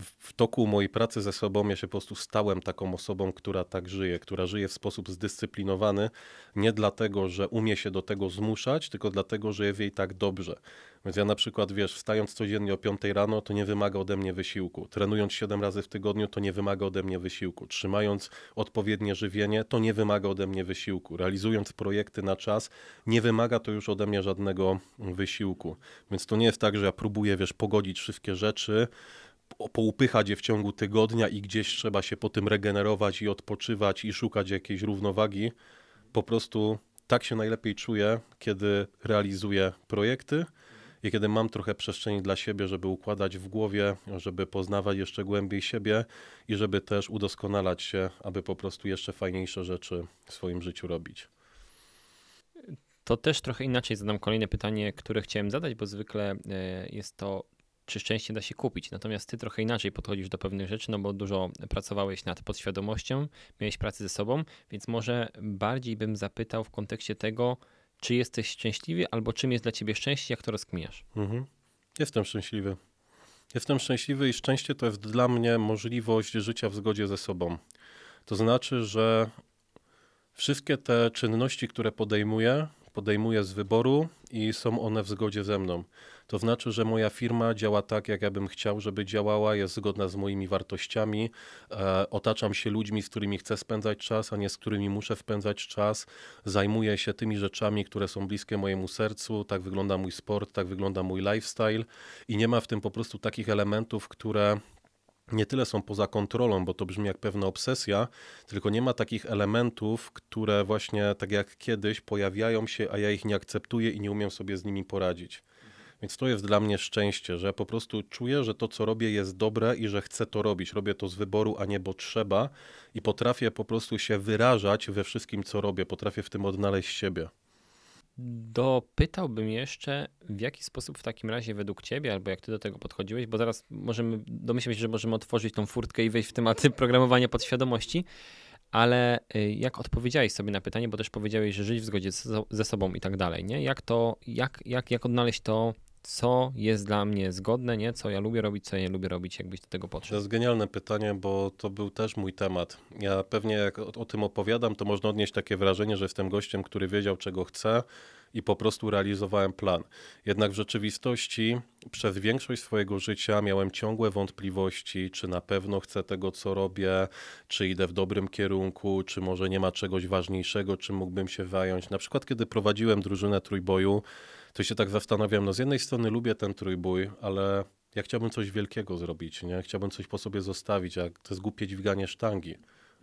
w toku mojej pracy ze sobą ja się po prostu stałem taką osobą, która tak żyje, która żyje w sposób zdyscyplinowany, nie dlatego, że umie się do tego zmuszać, tylko dlatego, że je w jej tak dobrze. Więc ja na przykład, wiesz, wstając codziennie o 5 rano, to nie wymaga ode mnie wysiłku. Trenując 7 razy w tygodniu, to nie wymaga ode mnie wysiłku. Trzymając odpowiednie żywienie, to nie wymaga ode mnie wysiłku. Realizując projekty na czas, nie wymaga to już ode mnie żadnego wysiłku. Więc to nie jest tak, że ja próbuję, wiesz, pogodzić wszystkie rzeczy, poupychać je w ciągu tygodnia i gdzieś trzeba się po tym regenerować i odpoczywać i szukać jakiejś równowagi. Po prostu tak się najlepiej czuję, kiedy realizuję projekty i kiedy mam trochę przestrzeni dla siebie, żeby układać w głowie, żeby poznawać jeszcze głębiej siebie i żeby też udoskonalać się, aby po prostu jeszcze fajniejsze rzeczy w swoim życiu robić. To też trochę inaczej zadam kolejne pytanie, które chciałem zadać, bo zwykle e, jest to, czy szczęście da się kupić. Natomiast ty trochę inaczej podchodzisz do pewnych rzeczy, no bo dużo pracowałeś nad podświadomością, miałeś pracę ze sobą, więc może bardziej bym zapytał w kontekście tego, czy jesteś szczęśliwy, albo czym jest dla ciebie szczęście, jak to rozkminiasz? Mhm. Jestem szczęśliwy. Jestem szczęśliwy i szczęście to jest dla mnie możliwość życia w zgodzie ze sobą. To znaczy, że wszystkie te czynności, które podejmuję, podejmuję z wyboru i są one w zgodzie ze mną. To znaczy, że moja firma działa tak, jak ja bym chciał, żeby działała, jest zgodna z moimi wartościami, e, otaczam się ludźmi, z którymi chcę spędzać czas, a nie z którymi muszę spędzać czas, zajmuję się tymi rzeczami, które są bliskie mojemu sercu, tak wygląda mój sport, tak wygląda mój lifestyle i nie ma w tym po prostu takich elementów, które nie tyle są poza kontrolą, bo to brzmi jak pewna obsesja, tylko nie ma takich elementów, które właśnie tak jak kiedyś pojawiają się, a ja ich nie akceptuję i nie umiem sobie z nimi poradzić. Więc to jest dla mnie szczęście, że ja po prostu czuję, że to, co robię, jest dobre i że chcę to robić. Robię to z wyboru, a nie bo trzeba, i potrafię po prostu się wyrażać we wszystkim, co robię. Potrafię w tym odnaleźć siebie dopytałbym jeszcze, w jaki sposób w takim razie według ciebie, albo jak ty do tego podchodziłeś, bo zaraz możemy, domyślam się, że możemy otworzyć tą furtkę i wejść w tematy [LAUGHS] programowania podświadomości, ale y, jak odpowiedziałeś sobie na pytanie, bo też powiedziałeś, że żyć w zgodzie ze sobą i tak dalej, nie? Jak to, jak, jak, jak odnaleźć to co jest dla mnie zgodne, nie? co ja lubię robić, co ja nie lubię robić, jakbyś do tego podszedł. To jest genialne pytanie, bo to był też mój temat. Ja pewnie jak o, o tym opowiadam, to można odnieść takie wrażenie, że jestem gościem, który wiedział czego chce i po prostu realizowałem plan. Jednak w rzeczywistości przez większość swojego życia miałem ciągłe wątpliwości, czy na pewno chcę tego, co robię, czy idę w dobrym kierunku, czy może nie ma czegoś ważniejszego, czym mógłbym się zająć. Na przykład, kiedy prowadziłem drużynę trójboju, to się tak zastanawiam, no z jednej strony lubię ten trójbój, ale ja chciałbym coś wielkiego zrobić, nie? Chciałbym coś po sobie zostawić, jak to jest głupie dźwiganie sztangi,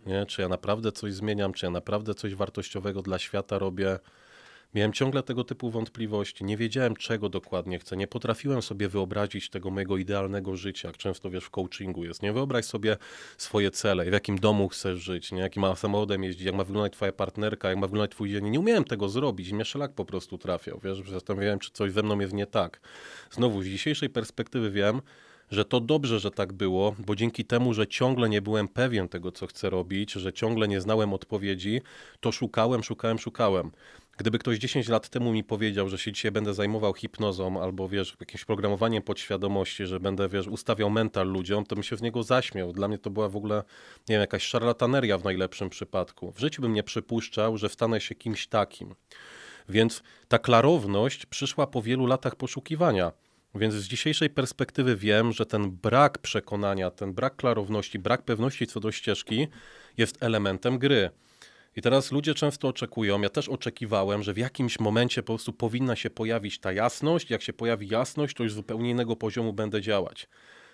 nie? Czy ja naprawdę coś zmieniam, czy ja naprawdę coś wartościowego dla świata robię, Miałem ciągle tego typu wątpliwości, nie wiedziałem czego dokładnie chcę, nie potrafiłem sobie wyobrazić tego mojego idealnego życia, jak często wiesz w coachingu jest, nie wyobraź sobie swoje cele, w jakim domu chcesz żyć, nie? jakim ma samochodem jeździć, jak ma wyglądać twoja partnerka, jak ma wyglądać twój dzień, nie umiałem tego zrobić i mnie szlak po prostu trafiał, wiesz, zastanawiałem czy coś ze mną jest nie tak. Znowu z dzisiejszej perspektywy wiem, że to dobrze, że tak było, bo dzięki temu, że ciągle nie byłem pewien tego, co chcę robić, że ciągle nie znałem odpowiedzi, to szukałem, szukałem, szukałem. Gdyby ktoś 10 lat temu mi powiedział, że się dzisiaj będę zajmował hipnozą albo wiesz, jakimś programowaniem podświadomości, że będę wiesz, ustawiał mental ludziom, to bym się z niego zaśmiał. Dla mnie to była w ogóle, nie wiem, jakaś szarlataneria w najlepszym przypadku. W życiu bym nie przypuszczał, że stanę się kimś takim. Więc ta klarowność przyszła po wielu latach poszukiwania. Więc z dzisiejszej perspektywy wiem, że ten brak przekonania, ten brak klarowności, brak pewności co do ścieżki jest elementem gry. I teraz ludzie często oczekują, ja też oczekiwałem, że w jakimś momencie po prostu powinna się pojawić ta jasność. Jak się pojawi jasność, to już z zupełnie innego poziomu będę działać.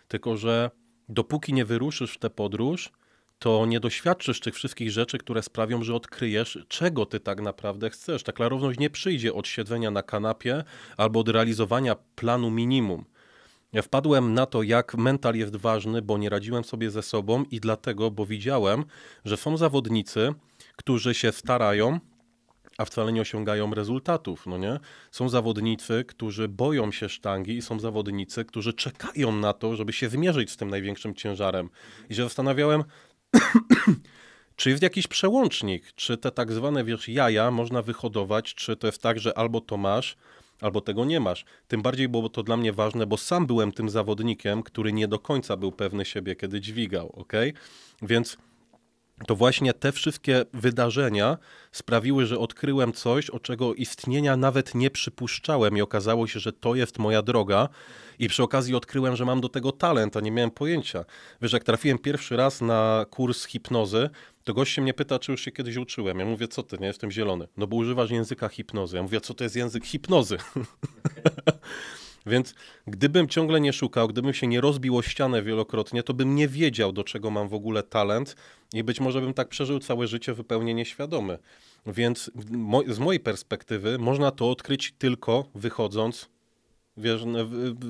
Tylko, że dopóki nie wyruszysz w tę podróż, to nie doświadczysz tych wszystkich rzeczy, które sprawią, że odkryjesz, czego ty tak naprawdę chcesz. Ta klarowność nie przyjdzie od siedzenia na kanapie albo od realizowania planu minimum. Ja wpadłem na to, jak mental jest ważny, bo nie radziłem sobie ze sobą i dlatego, bo widziałem, że są zawodnicy, którzy się starają, a wcale nie osiągają rezultatów, no nie? Są zawodnicy, którzy boją się sztangi i są zawodnicy, którzy czekają na to, żeby się zmierzyć z tym największym ciężarem. I się zastanawiałem, [CLEARS THROAT] czy jest jakiś przełącznik, czy te tak zwane, wiesz, jaja można wyhodować, czy to jest tak, że albo to masz, albo tego nie masz. Tym bardziej było to dla mnie ważne, bo sam byłem tym zawodnikiem, który nie do końca był pewny siebie, kiedy dźwigał, ok? Więc to właśnie te wszystkie wydarzenia sprawiły, że odkryłem coś, o czego istnienia nawet nie przypuszczałem i okazało się, że to jest moja droga i przy okazji odkryłem, że mam do tego talent, a nie miałem pojęcia. Wiesz, jak trafiłem pierwszy raz na kurs hipnozy, to gość mnie pyta, czy już się kiedyś uczyłem. Ja mówię, co ty, nie jestem zielony. No bo używasz języka hipnozy. Ja mówię, co to jest język hipnozy? [LAUGHS] Więc gdybym ciągle nie szukał, gdybym się nie rozbił o ścianę wielokrotnie, to bym nie wiedział, do czego mam w ogóle talent i być może bym tak przeżył całe życie zupełnie nieświadomy. Więc mo z mojej perspektywy można to odkryć tylko wychodząc, wiesz,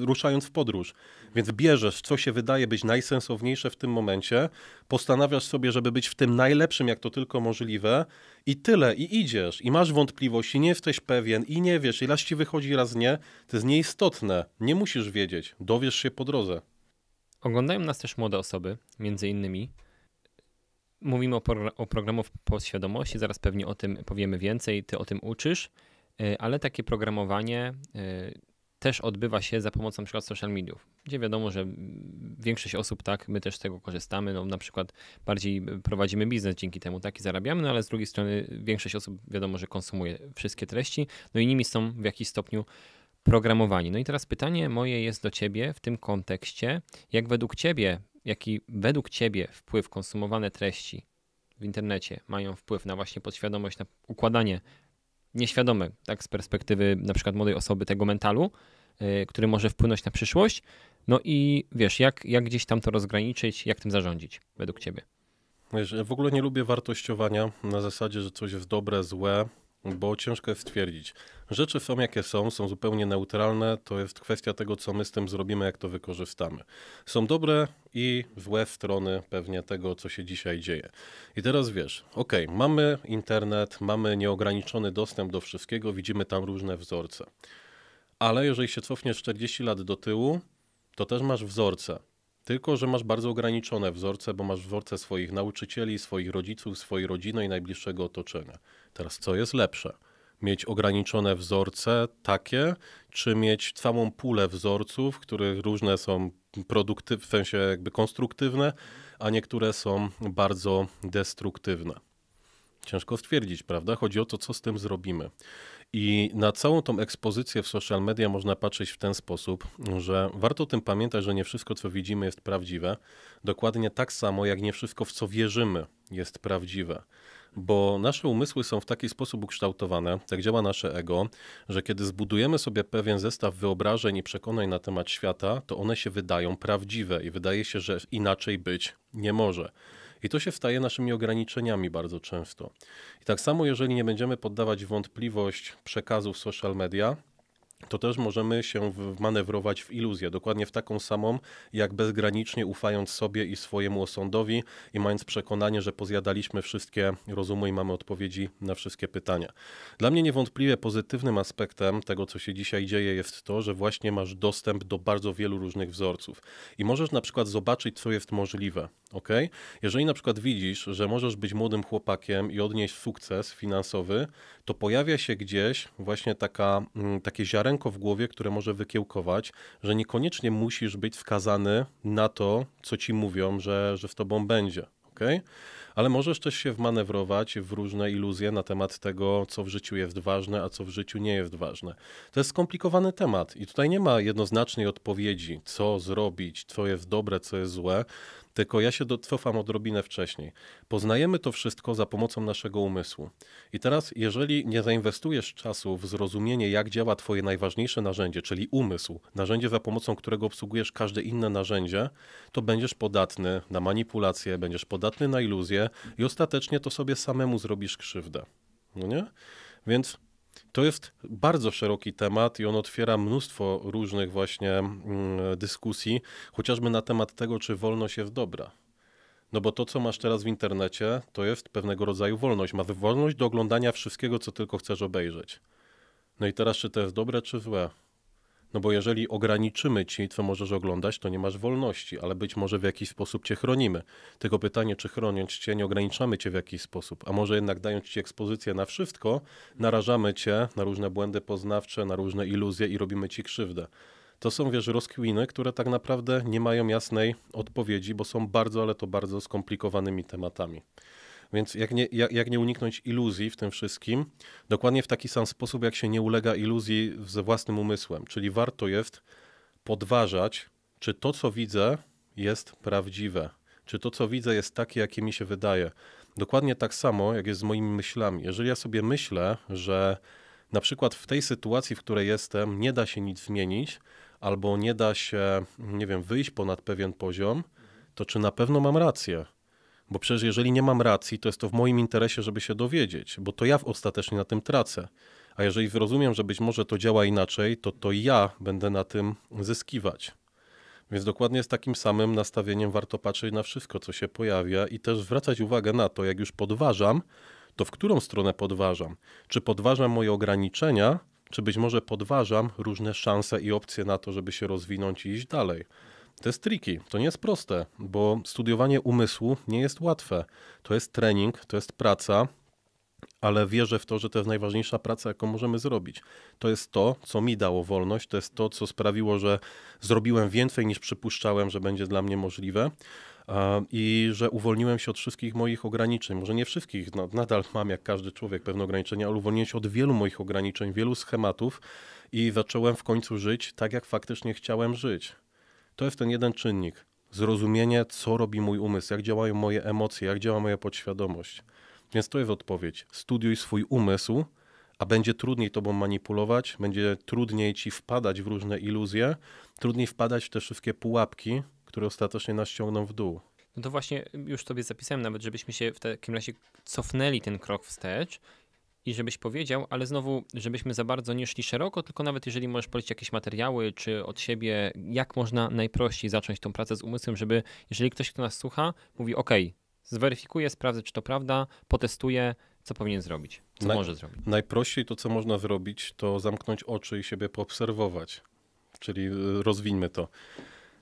ruszając w podróż. Więc bierzesz, co się wydaje być najsensowniejsze w tym momencie, postanawiasz sobie, żeby być w tym najlepszym, jak to tylko możliwe, i tyle, i idziesz, i masz wątpliwość, i nie jesteś pewien, i nie wiesz, i ci wychodzi, raz nie. To jest nieistotne. Nie musisz wiedzieć, dowiesz się po drodze. Oglądają nas też młode osoby, między innymi. Mówimy o, progr o programach podświadomości, zaraz pewnie o tym powiemy więcej, ty o tym uczysz, y, ale takie programowanie y, też odbywa się za pomocą np. social mediów, gdzie wiadomo, że większość osób, tak, my też z tego korzystamy, no na przykład bardziej prowadzimy biznes dzięki temu, tak, i zarabiamy, no ale z drugiej strony większość osób wiadomo, że konsumuje wszystkie treści, no i nimi są w jakiś stopniu programowani. No i teraz pytanie moje jest do ciebie w tym kontekście, jak według ciebie, jaki według ciebie wpływ konsumowane treści w internecie mają wpływ na właśnie podświadomość, na układanie nieświadome, tak z perspektywy na przykład młodej osoby tego mentalu, Y, który może wpłynąć na przyszłość. No i wiesz, jak, jak gdzieś tam to rozgraniczyć, jak tym zarządzić według ciebie? Wiesz, ja w ogóle nie lubię wartościowania na zasadzie, że coś jest dobre, złe, bo ciężko jest stwierdzić. Rzeczy są jakie są, są zupełnie neutralne, to jest kwestia tego, co my z tym zrobimy, jak to wykorzystamy. Są dobre i złe strony pewnie tego, co się dzisiaj dzieje. I teraz wiesz, ok, mamy internet, mamy nieograniczony dostęp do wszystkiego, widzimy tam różne wzorce. Ale jeżeli się cofniesz 40 lat do tyłu, to też masz wzorce. Tylko, że masz bardzo ograniczone wzorce, bo masz wzorce swoich nauczycieli, swoich rodziców, swojej rodziny i najbliższego otoczenia. Teraz, co jest lepsze? Mieć ograniczone wzorce takie, czy mieć całą pulę wzorców, których różne są produktywne, w sensie jakby konstruktywne, a niektóre są bardzo destruktywne? Ciężko stwierdzić, prawda? Chodzi o to, co z tym zrobimy. I na całą tą ekspozycję w social media można patrzeć w ten sposób, że warto o tym pamiętać, że nie wszystko, co widzimy, jest prawdziwe. Dokładnie tak samo, jak nie wszystko, w co wierzymy, jest prawdziwe bo nasze umysły są w taki sposób ukształtowane, tak działa nasze ego, że kiedy zbudujemy sobie pewien zestaw wyobrażeń i przekonań na temat świata, to one się wydają prawdziwe i wydaje się, że inaczej być nie może. I to się staje naszymi ograniczeniami bardzo często. I tak samo, jeżeli nie będziemy poddawać wątpliwość przekazów social media, to też możemy się manewrować w iluzję, dokładnie w taką samą, jak bezgranicznie ufając sobie i swojemu osądowi i mając przekonanie, że pozjadaliśmy wszystkie rozumy i mamy odpowiedzi na wszystkie pytania. Dla mnie niewątpliwie pozytywnym aspektem tego, co się dzisiaj dzieje, jest to, że właśnie masz dostęp do bardzo wielu różnych wzorców i możesz na przykład zobaczyć, co jest możliwe. ok? Jeżeli na przykład widzisz, że możesz być młodym chłopakiem i odnieść sukces finansowy, to pojawia się gdzieś właśnie taka, mm, takie ziarno, ziarenko w głowie, które może wykiełkować, że niekoniecznie musisz być wskazany na to, co ci mówią, że, że w tobą będzie. Okay? Ale możesz też się wmanewrować w różne iluzje na temat tego, co w życiu jest ważne, a co w życiu nie jest ważne. To jest skomplikowany temat i tutaj nie ma jednoznacznej odpowiedzi, co zrobić, co jest dobre, co jest złe tylko ja się docofam odrobinę wcześniej. Poznajemy to wszystko za pomocą naszego umysłu. I teraz, jeżeli nie zainwestujesz czasu w zrozumienie, jak działa Twoje najważniejsze narzędzie, czyli umysł, narzędzie, za pomocą którego obsługujesz każde inne narzędzie, to będziesz podatny na manipulacje, będziesz podatny na iluzje i ostatecznie to sobie samemu zrobisz krzywdę. No nie? Więc to jest bardzo szeroki temat i on otwiera mnóstwo różnych właśnie mm, dyskusji, chociażby na temat tego, czy wolność jest dobra. No bo to, co masz teraz w internecie, to jest pewnego rodzaju wolność. Masz wolność do oglądania wszystkiego, co tylko chcesz obejrzeć. No i teraz, czy to jest dobre, czy złe? No bo jeżeli ograniczymy ci, co możesz oglądać, to nie masz wolności, ale być może w jakiś sposób cię chronimy. Tylko pytanie, czy chroniąc cię, nie ograniczamy cię w jakiś sposób, a może jednak dając ci ekspozycję na wszystko, narażamy cię na różne błędy poznawcze, na różne iluzje i robimy ci krzywdę. To są, wiesz, rozkwiny, które tak naprawdę nie mają jasnej odpowiedzi, bo są bardzo, ale to bardzo skomplikowanymi tematami. Więc jak nie, jak, jak nie uniknąć iluzji w tym wszystkim? Dokładnie w taki sam sposób, jak się nie ulega iluzji ze własnym umysłem. Czyli warto jest podważać, czy to, co widzę, jest prawdziwe. Czy to, co widzę, jest takie, jakie mi się wydaje. Dokładnie tak samo, jak jest z moimi myślami. Jeżeli ja sobie myślę, że na przykład w tej sytuacji, w której jestem, nie da się nic zmienić, albo nie da się, nie wiem, wyjść ponad pewien poziom, to czy na pewno mam rację? Bo przecież jeżeli nie mam racji, to jest to w moim interesie, żeby się dowiedzieć, bo to ja ostatecznie na tym tracę. A jeżeli zrozumiem, że być może to działa inaczej, to to ja będę na tym zyskiwać. Więc dokładnie z takim samym nastawieniem warto patrzeć na wszystko, co się pojawia i też zwracać uwagę na to, jak już podważam, to w którą stronę podważam? Czy podważam moje ograniczenia, czy być może podważam różne szanse i opcje na to, żeby się rozwinąć i iść dalej? To jest tricky, to nie jest proste, bo studiowanie umysłu nie jest łatwe. To jest trening, to jest praca, ale wierzę w to, że to jest najważniejsza praca, jaką możemy zrobić. To jest to, co mi dało wolność, to jest to, co sprawiło, że zrobiłem więcej niż przypuszczałem, że będzie dla mnie możliwe i że uwolniłem się od wszystkich moich ograniczeń. Może nie wszystkich, no, nadal mam jak każdy człowiek pewne ograniczenia, ale uwolniłem się od wielu moich ograniczeń, wielu schematów i zacząłem w końcu żyć tak, jak faktycznie chciałem żyć. To jest ten jeden czynnik. Zrozumienie, co robi mój umysł, jak działają moje emocje, jak działa moja podświadomość. Więc to jest odpowiedź. Studiuj swój umysł, a będzie trudniej tobą manipulować, będzie trudniej ci wpadać w różne iluzje, trudniej wpadać w te wszystkie pułapki, które ostatecznie nas ciągną w dół. No to właśnie już sobie zapisałem nawet, żebyśmy się w takim razie cofnęli ten krok wstecz i żebyś powiedział, ale znowu, żebyśmy za bardzo nie szli szeroko, tylko nawet jeżeli możesz polecić jakieś materiały czy od siebie, jak można najprościej zacząć tą pracę z umysłem, żeby jeżeli ktoś, kto nas słucha, mówi OK, zweryfikuję, sprawdzę, czy to prawda, potestuję, co powinien zrobić, co Naj, może zrobić. Najprościej to, co można zrobić, to zamknąć oczy i siebie poobserwować, czyli y, rozwińmy to.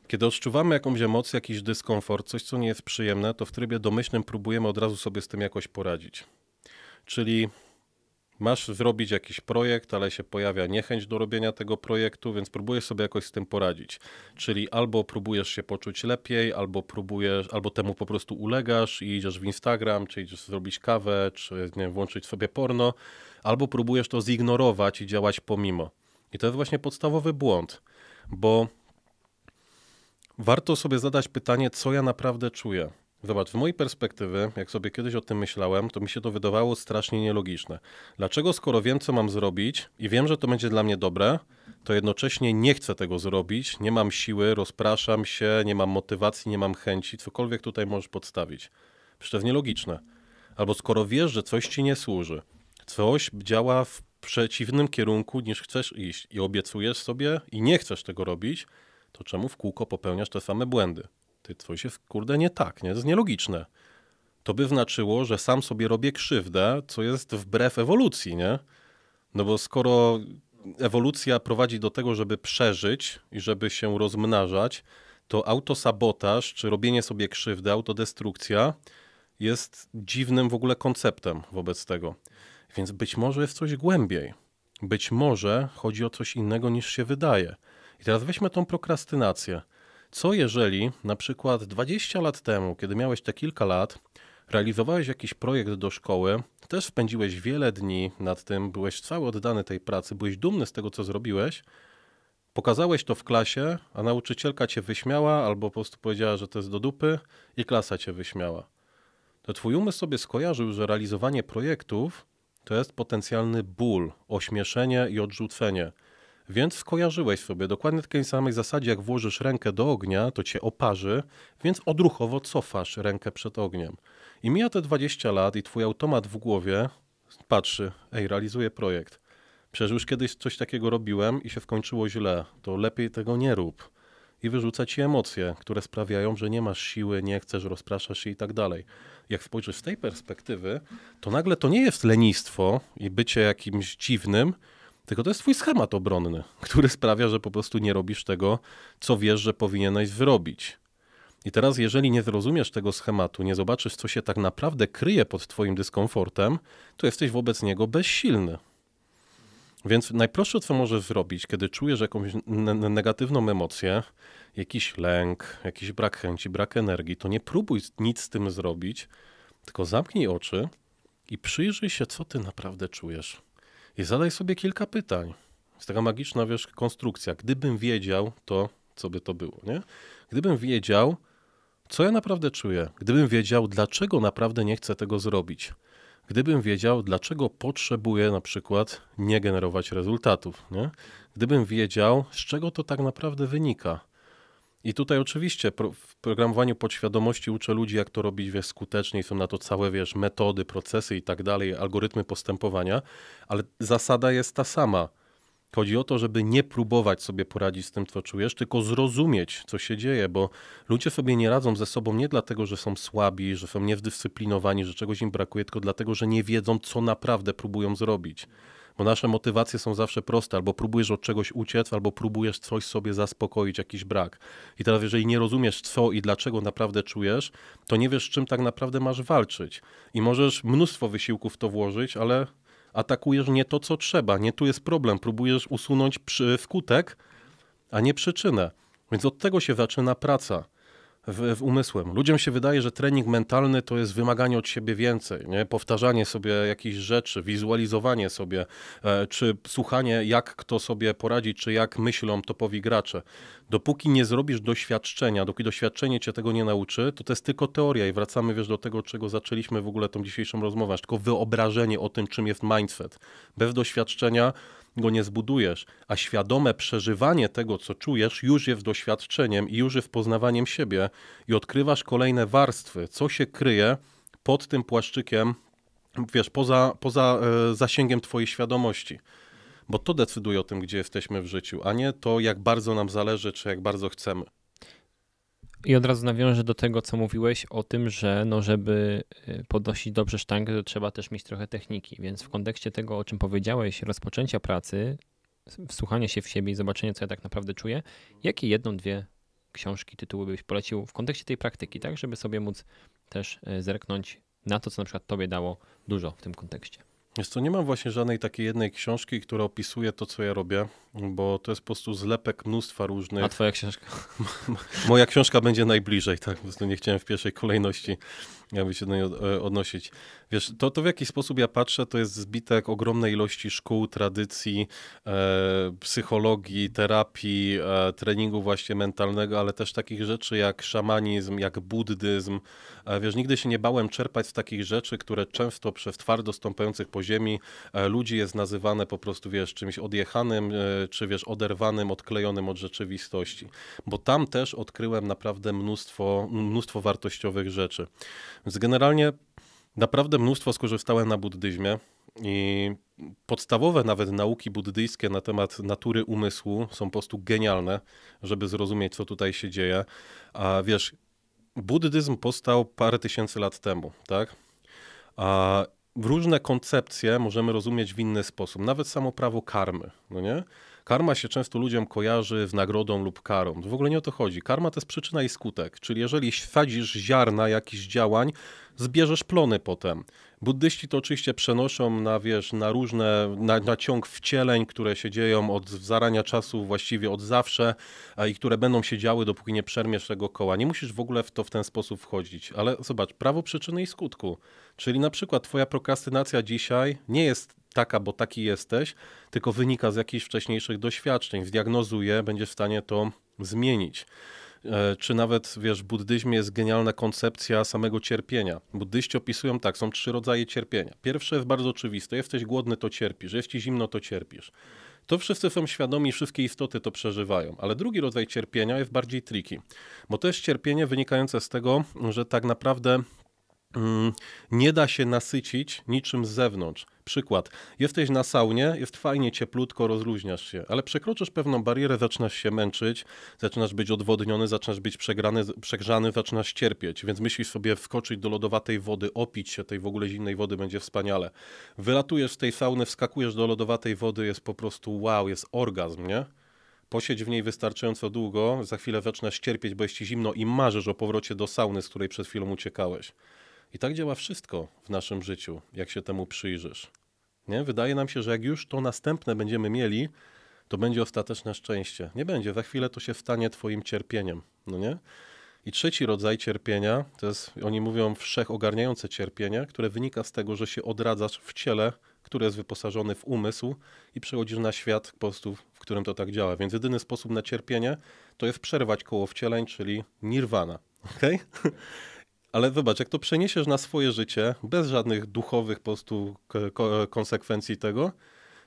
Kiedy odczuwamy jakąś emocję, jakiś dyskomfort, coś, co nie jest przyjemne, to w trybie domyślnym próbujemy od razu sobie z tym jakoś poradzić. Czyli Masz zrobić jakiś projekt, ale się pojawia niechęć do robienia tego projektu, więc próbujesz sobie jakoś z tym poradzić. Czyli albo próbujesz się poczuć lepiej, albo próbujesz, albo temu po prostu ulegasz i idziesz w Instagram, czy idziesz zrobić kawę, czy nie wiem, włączyć sobie porno, albo próbujesz to zignorować i działać pomimo. I to jest właśnie podstawowy błąd, bo warto sobie zadać pytanie, co ja naprawdę czuję Zobacz, w mojej perspektywy, jak sobie kiedyś o tym myślałem, to mi się to wydawało strasznie nielogiczne. Dlaczego, skoro wiem, co mam zrobić i wiem, że to będzie dla mnie dobre, to jednocześnie nie chcę tego zrobić, nie mam siły, rozpraszam się, nie mam motywacji, nie mam chęci, cokolwiek tutaj możesz podstawić. Przecież to jest nielogiczne. Albo skoro wiesz, że coś ci nie służy, coś działa w przeciwnym kierunku niż chcesz iść i obiecujesz sobie i nie chcesz tego robić, to czemu w kółko popełniasz te same błędy? ty coś jest kurde nie tak, nie? To jest nielogiczne. To by znaczyło, że sam sobie robię krzywdę, co jest wbrew ewolucji, nie? No bo skoro ewolucja prowadzi do tego, żeby przeżyć i żeby się rozmnażać, to autosabotaż, czy robienie sobie krzywdy, autodestrukcja jest dziwnym w ogóle konceptem wobec tego. Więc być może jest coś głębiej. Być może chodzi o coś innego niż się wydaje. I teraz weźmy tą prokrastynację. Co jeżeli na przykład 20 lat temu, kiedy miałeś te kilka lat, realizowałeś jakiś projekt do szkoły, też spędziłeś wiele dni nad tym, byłeś cały oddany tej pracy, byłeś dumny z tego, co zrobiłeś, pokazałeś to w klasie, a nauczycielka cię wyśmiała albo po prostu powiedziała, że to jest do dupy i klasa cię wyśmiała. To twój umysł sobie skojarzył, że realizowanie projektów to jest potencjalny ból, ośmieszenie i odrzucenie – więc skojarzyłeś sobie dokładnie takiej samej zasadzie, jak włożysz rękę do ognia, to cię oparzy, więc odruchowo cofasz rękę przed ogniem. I mija te 20 lat i twój automat w głowie patrzy, ej, realizuję projekt. Przecież już kiedyś coś takiego robiłem i się skończyło źle, to lepiej tego nie rób. I wyrzuca ci emocje, które sprawiają, że nie masz siły, nie chcesz, rozpraszasz się i tak dalej. Jak spojrzysz z tej perspektywy, to nagle to nie jest lenistwo i bycie jakimś dziwnym, tylko to jest twój schemat obronny, który sprawia, że po prostu nie robisz tego, co wiesz, że powinieneś wyrobić. I teraz, jeżeli nie zrozumiesz tego schematu, nie zobaczysz, co się tak naprawdę kryje pod Twoim dyskomfortem, to jesteś wobec niego bezsilny. Więc najprostsze, co możesz zrobić, kiedy czujesz jakąś negatywną emocję, jakiś lęk, jakiś brak chęci, brak energii, to nie próbuj nic z tym zrobić, tylko zamknij oczy i przyjrzyj się, co ty naprawdę czujesz. I zadaj sobie kilka pytań. Jest taka magiczna, wiesz, konstrukcja. Gdybym wiedział, to co by to było, nie? Gdybym wiedział, co ja naprawdę czuję. Gdybym wiedział, dlaczego naprawdę nie chcę tego zrobić. Gdybym wiedział, dlaczego potrzebuję na przykład nie generować rezultatów, nie? Gdybym wiedział, z czego to tak naprawdę wynika i tutaj oczywiście w programowaniu podświadomości uczę ludzi, jak to robić wiesz, skutecznie są na to całe wiesz, metody, procesy i tak dalej, algorytmy postępowania, ale zasada jest ta sama. Chodzi o to, żeby nie próbować sobie poradzić z tym, co czujesz, tylko zrozumieć, co się dzieje, bo ludzie sobie nie radzą ze sobą nie dlatego, że są słabi, że są niewdyscyplinowani, że czegoś im brakuje, tylko dlatego, że nie wiedzą, co naprawdę próbują zrobić. Bo nasze motywacje są zawsze proste, albo próbujesz od czegoś uciec, albo próbujesz coś sobie zaspokoić, jakiś brak. I teraz, jeżeli nie rozumiesz, co i dlaczego naprawdę czujesz, to nie wiesz, czym tak naprawdę masz walczyć. I możesz mnóstwo wysiłków w to włożyć, ale atakujesz nie to, co trzeba, nie tu jest problem. Próbujesz usunąć skutek, a nie przyczynę. Więc od tego się zaczyna praca w, w, umysłem. Ludziom się wydaje, że trening mentalny to jest wymaganie od siebie więcej, nie? powtarzanie sobie jakichś rzeczy, wizualizowanie sobie, e, czy słuchanie, jak kto sobie poradzi, czy jak myślą topowi gracze. Dopóki nie zrobisz doświadczenia, dopóki doświadczenie cię tego nie nauczy, to to jest tylko teoria i wracamy wiesz, do tego, czego zaczęliśmy w ogóle tą dzisiejszą rozmowę, aż tylko wyobrażenie o tym, czym jest mindset. Bez doświadczenia go nie zbudujesz, a świadome przeżywanie tego, co czujesz, już jest doświadczeniem i już jest poznawaniem siebie i odkrywasz kolejne warstwy, co się kryje pod tym płaszczykiem, wiesz, poza, poza e, zasięgiem twojej świadomości bo to decyduje o tym, gdzie jesteśmy w życiu, a nie to, jak bardzo nam zależy, czy jak bardzo chcemy. I od razu nawiążę do tego, co mówiłeś o tym, że no, żeby y, podnosić dobrze sztangę, to trzeba też mieć trochę techniki. Więc w kontekście tego, o czym powiedziałeś, rozpoczęcia pracy, wsłuchania się w siebie i zobaczenia, co ja tak naprawdę czuję, jakie jedną, dwie książki, tytuły byś polecił w kontekście tej praktyki, tak, żeby sobie móc też y, zerknąć na to, co na przykład tobie dało dużo w tym kontekście. Jest to, nie mam właśnie żadnej takiej jednej książki, która opisuje to, co ja robię. Bo to jest po prostu zlepek mnóstwa różnych. A twoja książka? [LAUGHS] Moja książka będzie najbliżej, tak? Po prostu nie chciałem w pierwszej kolejności jakby się do niej e, odnosić. Wiesz, to, to w jaki sposób ja patrzę, to jest zbitek ogromnej ilości szkół, tradycji, e, psychologii, terapii, e, treningu właśnie mentalnego, ale też takich rzeczy jak szamanizm, jak buddyzm. E, wiesz, nigdy się nie bałem czerpać z takich rzeczy, które często przez twardo stąpających po ziemi e, ludzi jest nazywane po prostu, wiesz, czymś odjechanym, e, czy wiesz, oderwanym, odklejonym od rzeczywistości. Bo tam też odkryłem naprawdę mnóstwo, mnóstwo wartościowych rzeczy. Więc generalnie naprawdę mnóstwo skorzystałem na buddyzmie. I podstawowe nawet nauki buddyjskie na temat natury umysłu są po prostu genialne, żeby zrozumieć, co tutaj się dzieje. A wiesz, buddyzm powstał parę tysięcy lat temu, tak? A różne koncepcje możemy rozumieć w inny sposób, nawet samo prawo karmy, no nie? Karma się często ludziom kojarzy z nagrodą lub karą. W ogóle nie o to chodzi. Karma to jest przyczyna i skutek. Czyli jeżeli sadzisz ziarna jakichś działań, zbierzesz plony potem. Buddyści to oczywiście przenoszą na, wiesz, na różne, na, na ciąg wcieleń, które się dzieją od zarania czasu, właściwie od zawsze i które będą się działy, dopóki nie przermiesz tego koła. Nie musisz w ogóle w to w ten sposób wchodzić. Ale zobacz, prawo przyczyny i skutku. Czyli na przykład twoja prokrastynacja dzisiaj nie jest taka, bo taki jesteś, tylko wynika z jakichś wcześniejszych doświadczeń, zdiagnozuje, będziesz w stanie to zmienić. E, czy nawet, wiesz, w buddyzmie jest genialna koncepcja samego cierpienia. Buddyści opisują tak, są trzy rodzaje cierpienia. Pierwsze jest bardzo oczywiste, jesteś głodny, to cierpisz, jest ci zimno, to cierpisz. To wszyscy są świadomi, wszystkie istoty to przeżywają, ale drugi rodzaj cierpienia jest bardziej tricky. bo to jest cierpienie wynikające z tego, że tak naprawdę mm, nie da się nasycić niczym z zewnątrz. Przykład. Jesteś na saunie, jest fajnie, cieplutko, rozluźniasz się, ale przekroczysz pewną barierę, zaczynasz się męczyć, zaczynasz być odwodniony, zaczynasz być przegrany, przegrzany, zaczynasz cierpieć, więc myślisz sobie wskoczyć do lodowatej wody, opić się tej w ogóle zimnej wody, będzie wspaniale. Wylatujesz z tej sauny, wskakujesz do lodowatej wody, jest po prostu wow, jest orgazm, nie? posiedź w niej wystarczająco długo, za chwilę zaczynasz cierpieć, bo jest ci zimno i marzysz o powrocie do sauny, z której przed chwilą uciekałeś. I tak działa wszystko w naszym życiu, jak się temu przyjrzysz. Nie? Wydaje nam się, że jak już to następne będziemy mieli, to będzie ostateczne szczęście. Nie będzie, za chwilę to się stanie twoim cierpieniem, no nie? I trzeci rodzaj cierpienia, to jest, oni mówią, wszechogarniające cierpienie, które wynika z tego, że się odradzasz w ciele, które jest wyposażone w umysł i przechodzisz na świat po prostu, w którym to tak działa. Więc jedyny sposób na cierpienie to jest przerwać koło wcieleń, czyli nirwana, [LAUGHS] okej? Okay? Ale zobacz, jak to przeniesiesz na swoje życie, bez żadnych duchowych po prostu konsekwencji tego,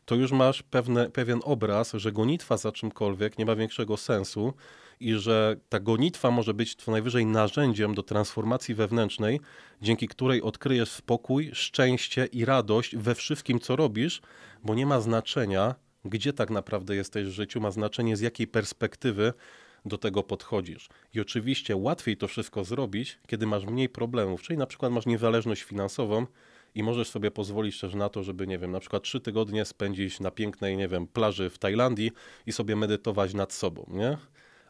to już masz pewne, pewien obraz, że gonitwa za czymkolwiek nie ma większego sensu i że ta gonitwa może być co najwyżej narzędziem do transformacji wewnętrznej, dzięki której odkryjesz spokój, szczęście i radość we wszystkim, co robisz, bo nie ma znaczenia, gdzie tak naprawdę jesteś w życiu, ma znaczenie z jakiej perspektywy do tego podchodzisz. I oczywiście łatwiej to wszystko zrobić, kiedy masz mniej problemów, czyli na przykład masz niezależność finansową i możesz sobie pozwolić też na to, żeby, nie wiem, na przykład trzy tygodnie spędzić na pięknej, nie wiem, plaży w Tajlandii i sobie medytować nad sobą, nie?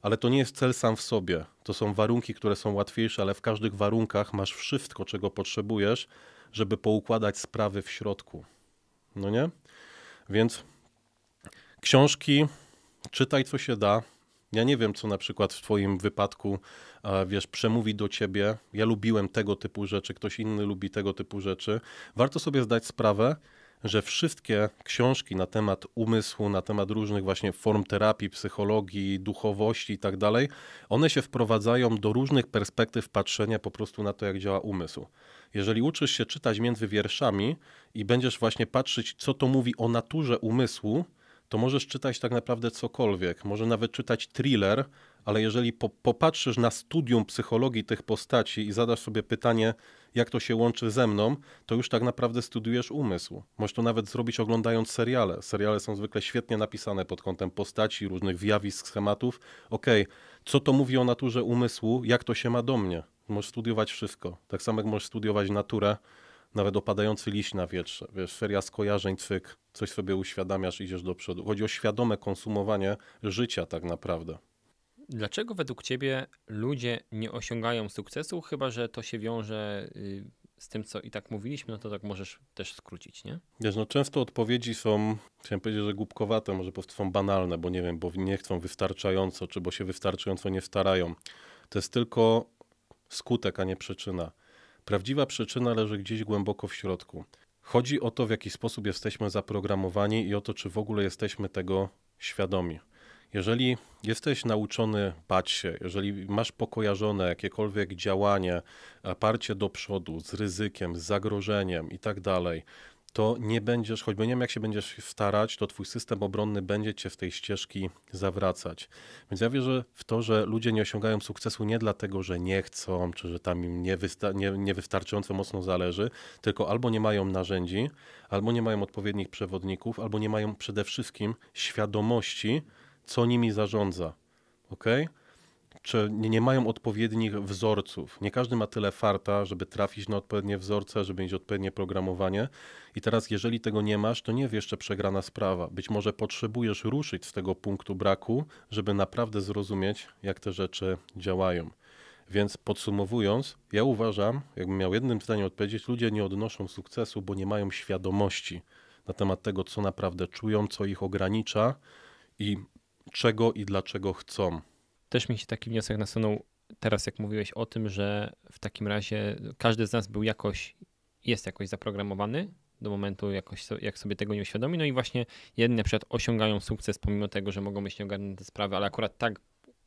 ale to nie jest cel sam w sobie. To są warunki, które są łatwiejsze, ale w każdych warunkach masz wszystko, czego potrzebujesz, żeby poukładać sprawy w środku. No nie? Więc książki czytaj, co się da, ja nie wiem, co na przykład w Twoim wypadku, e, wiesz, przemówi do Ciebie. Ja lubiłem tego typu rzeczy, ktoś inny lubi tego typu rzeczy. Warto sobie zdać sprawę, że wszystkie książki na temat umysłu, na temat różnych właśnie form terapii, psychologii, duchowości i tak dalej, one się wprowadzają do różnych perspektyw patrzenia po prostu na to, jak działa umysł. Jeżeli uczysz się czytać między wierszami i będziesz właśnie patrzeć, co to mówi o naturze umysłu, to możesz czytać tak naprawdę cokolwiek. Może nawet czytać thriller, ale jeżeli po, popatrzysz na studium psychologii tych postaci i zadasz sobie pytanie, jak to się łączy ze mną, to już tak naprawdę studiujesz umysł. Możesz to nawet zrobić oglądając seriale. Seriale są zwykle świetnie napisane pod kątem postaci, różnych wjawisk, schematów. Okej, okay, co to mówi o naturze umysłu, jak to się ma do mnie? Możesz studiować wszystko. Tak samo jak możesz studiować naturę, nawet opadający liść na wietrze, wiesz, seria skojarzeń, cyk, coś sobie uświadamiasz, idziesz do przodu. Chodzi o świadome konsumowanie życia tak naprawdę. Dlaczego według Ciebie ludzie nie osiągają sukcesu, chyba że to się wiąże y, z tym, co i tak mówiliśmy, no to tak możesz też skrócić, nie? Wiesz, no często odpowiedzi są, chciałem powiedzieć, że głupkowate, może po prostu są banalne, bo nie wiem, bo nie chcą wystarczająco, czy bo się wystarczająco nie starają. To jest tylko skutek, a nie przyczyna. Prawdziwa przyczyna leży gdzieś głęboko w środku. Chodzi o to, w jaki sposób jesteśmy zaprogramowani i o to, czy w ogóle jesteśmy tego świadomi. Jeżeli jesteś nauczony bać się, jeżeli masz pokojarzone jakiekolwiek działanie, e, parcie do przodu z ryzykiem, z zagrożeniem i tak dalej, to nie będziesz, choćby nie wiem jak się będziesz starać, to twój system obronny będzie cię w tej ścieżki zawracać. Więc ja wierzę w to, że ludzie nie osiągają sukcesu nie dlatego, że nie chcą, czy że tam im nie, niewystarczająco mocno zależy, tylko albo nie mają narzędzi, albo nie mają odpowiednich przewodników, albo nie mają przede wszystkim świadomości, co nimi zarządza. Okej? Okay? czy nie, mają odpowiednich wzorców. Nie każdy ma tyle farta, żeby trafić na odpowiednie wzorce, żeby mieć odpowiednie programowanie. I teraz, jeżeli tego nie masz, to nie wiesz, czy przegrana sprawa. Być może potrzebujesz ruszyć z tego punktu braku, żeby naprawdę zrozumieć, jak te rzeczy działają. Więc podsumowując, ja uważam, jakbym miał jednym zdaniem odpowiedzieć, ludzie nie odnoszą sukcesu, bo nie mają świadomości na temat tego, co naprawdę czują, co ich ogranicza i czego i dlaczego chcą też mi się taki wniosek nasunął teraz, jak mówiłeś o tym, że w takim razie każdy z nas był jakoś, jest jakoś zaprogramowany do momentu, jakoś, jak sobie tego nie uświadomi. No i właśnie jedne przed osiągają sukces, pomimo tego, że mogą o nieogarnięte sprawy, ale akurat tak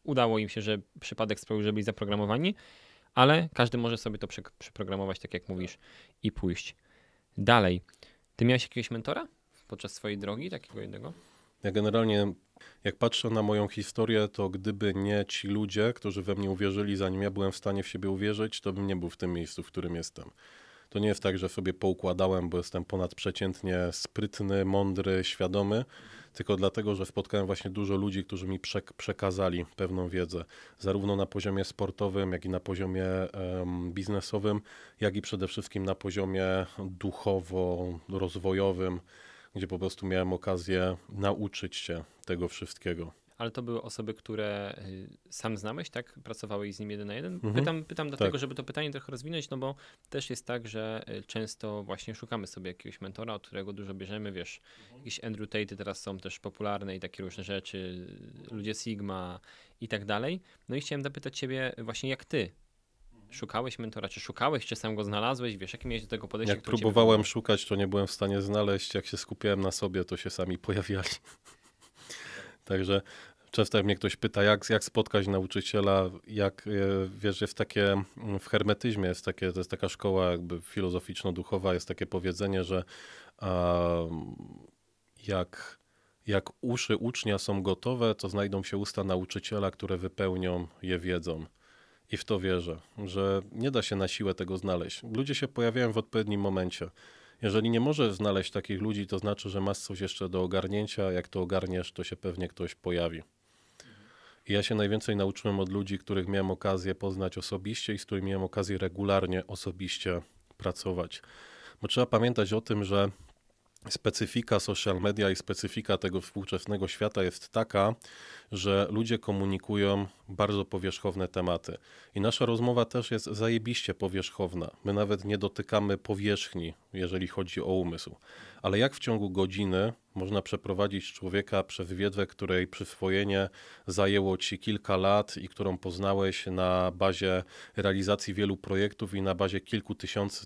udało im się, że przypadek sprawił, że byli zaprogramowani, ale każdy może sobie to przeprogramować, tak jak mówisz, i pójść dalej. Ty miałeś jakiegoś mentora podczas swojej drogi, takiego jednego? Ja generalnie jak patrzę na moją historię, to gdyby nie ci ludzie, którzy we mnie uwierzyli, zanim ja byłem w stanie w siebie uwierzyć, to bym nie był w tym miejscu, w którym jestem. To nie jest tak, że sobie poukładałem, bo jestem ponadprzeciętnie sprytny, mądry, świadomy, tylko dlatego, że spotkałem właśnie dużo ludzi, którzy mi przekazali pewną wiedzę, zarówno na poziomie sportowym, jak i na poziomie um, biznesowym, jak i przede wszystkim na poziomie duchowo-rozwojowym gdzie po prostu miałem okazję nauczyć się tego wszystkiego. Ale to były osoby, które y, sam znałeś, tak? Pracowałeś z nim jeden na jeden? Mhm. Pytam, pytam dlatego, tak. żeby to pytanie trochę rozwinąć, no bo też jest tak, że y, często właśnie szukamy sobie jakiegoś mentora, od którego dużo bierzemy, wiesz, jakieś Andrew Tate teraz są też popularne i takie różne rzeczy, y, ludzie Sigma i tak dalej. No i chciałem zapytać ciebie właśnie, jak ty Szukałeś mentora, czy szukałeś, czy sam go znalazłeś, wiesz, jakie miałeś do tego podejście? Jak próbowałem szukać, to nie byłem w stanie znaleźć, jak się skupiałem na sobie, to się sami [LAUGHS] pojawiali. Także często jak mnie ktoś pyta, jak, jak spotkać nauczyciela, jak, e, wiesz, jest takie, mm, w hermetyzmie jest takie, to jest taka szkoła jakby filozoficzno-duchowa, jest takie powiedzenie, że jak jak uszy ucznia są gotowe, to znajdą się usta nauczyciela, które wypełnią je wiedzą i w to wierzę, że nie da się na siłę tego znaleźć. Ludzie się pojawiają w odpowiednim momencie. Jeżeli nie możesz znaleźć takich ludzi, to znaczy, że masz coś jeszcze do ogarnięcia. Jak to ogarniesz, to się pewnie ktoś pojawi. I ja się najwięcej nauczyłem od ludzi, których miałem okazję poznać osobiście i z którymi miałem okazję regularnie osobiście pracować. Bo trzeba pamiętać o tym, że specyfika social media i specyfika tego współczesnego świata jest taka, że ludzie komunikują bardzo powierzchowne tematy. I nasza rozmowa też jest zajebiście powierzchowna. My nawet nie dotykamy powierzchni, jeżeli chodzi o umysł ale jak w ciągu godziny można przeprowadzić człowieka przez wiedzę, której przyswojenie zajęło ci kilka lat i którą poznałeś na bazie realizacji wielu projektów i na bazie kilku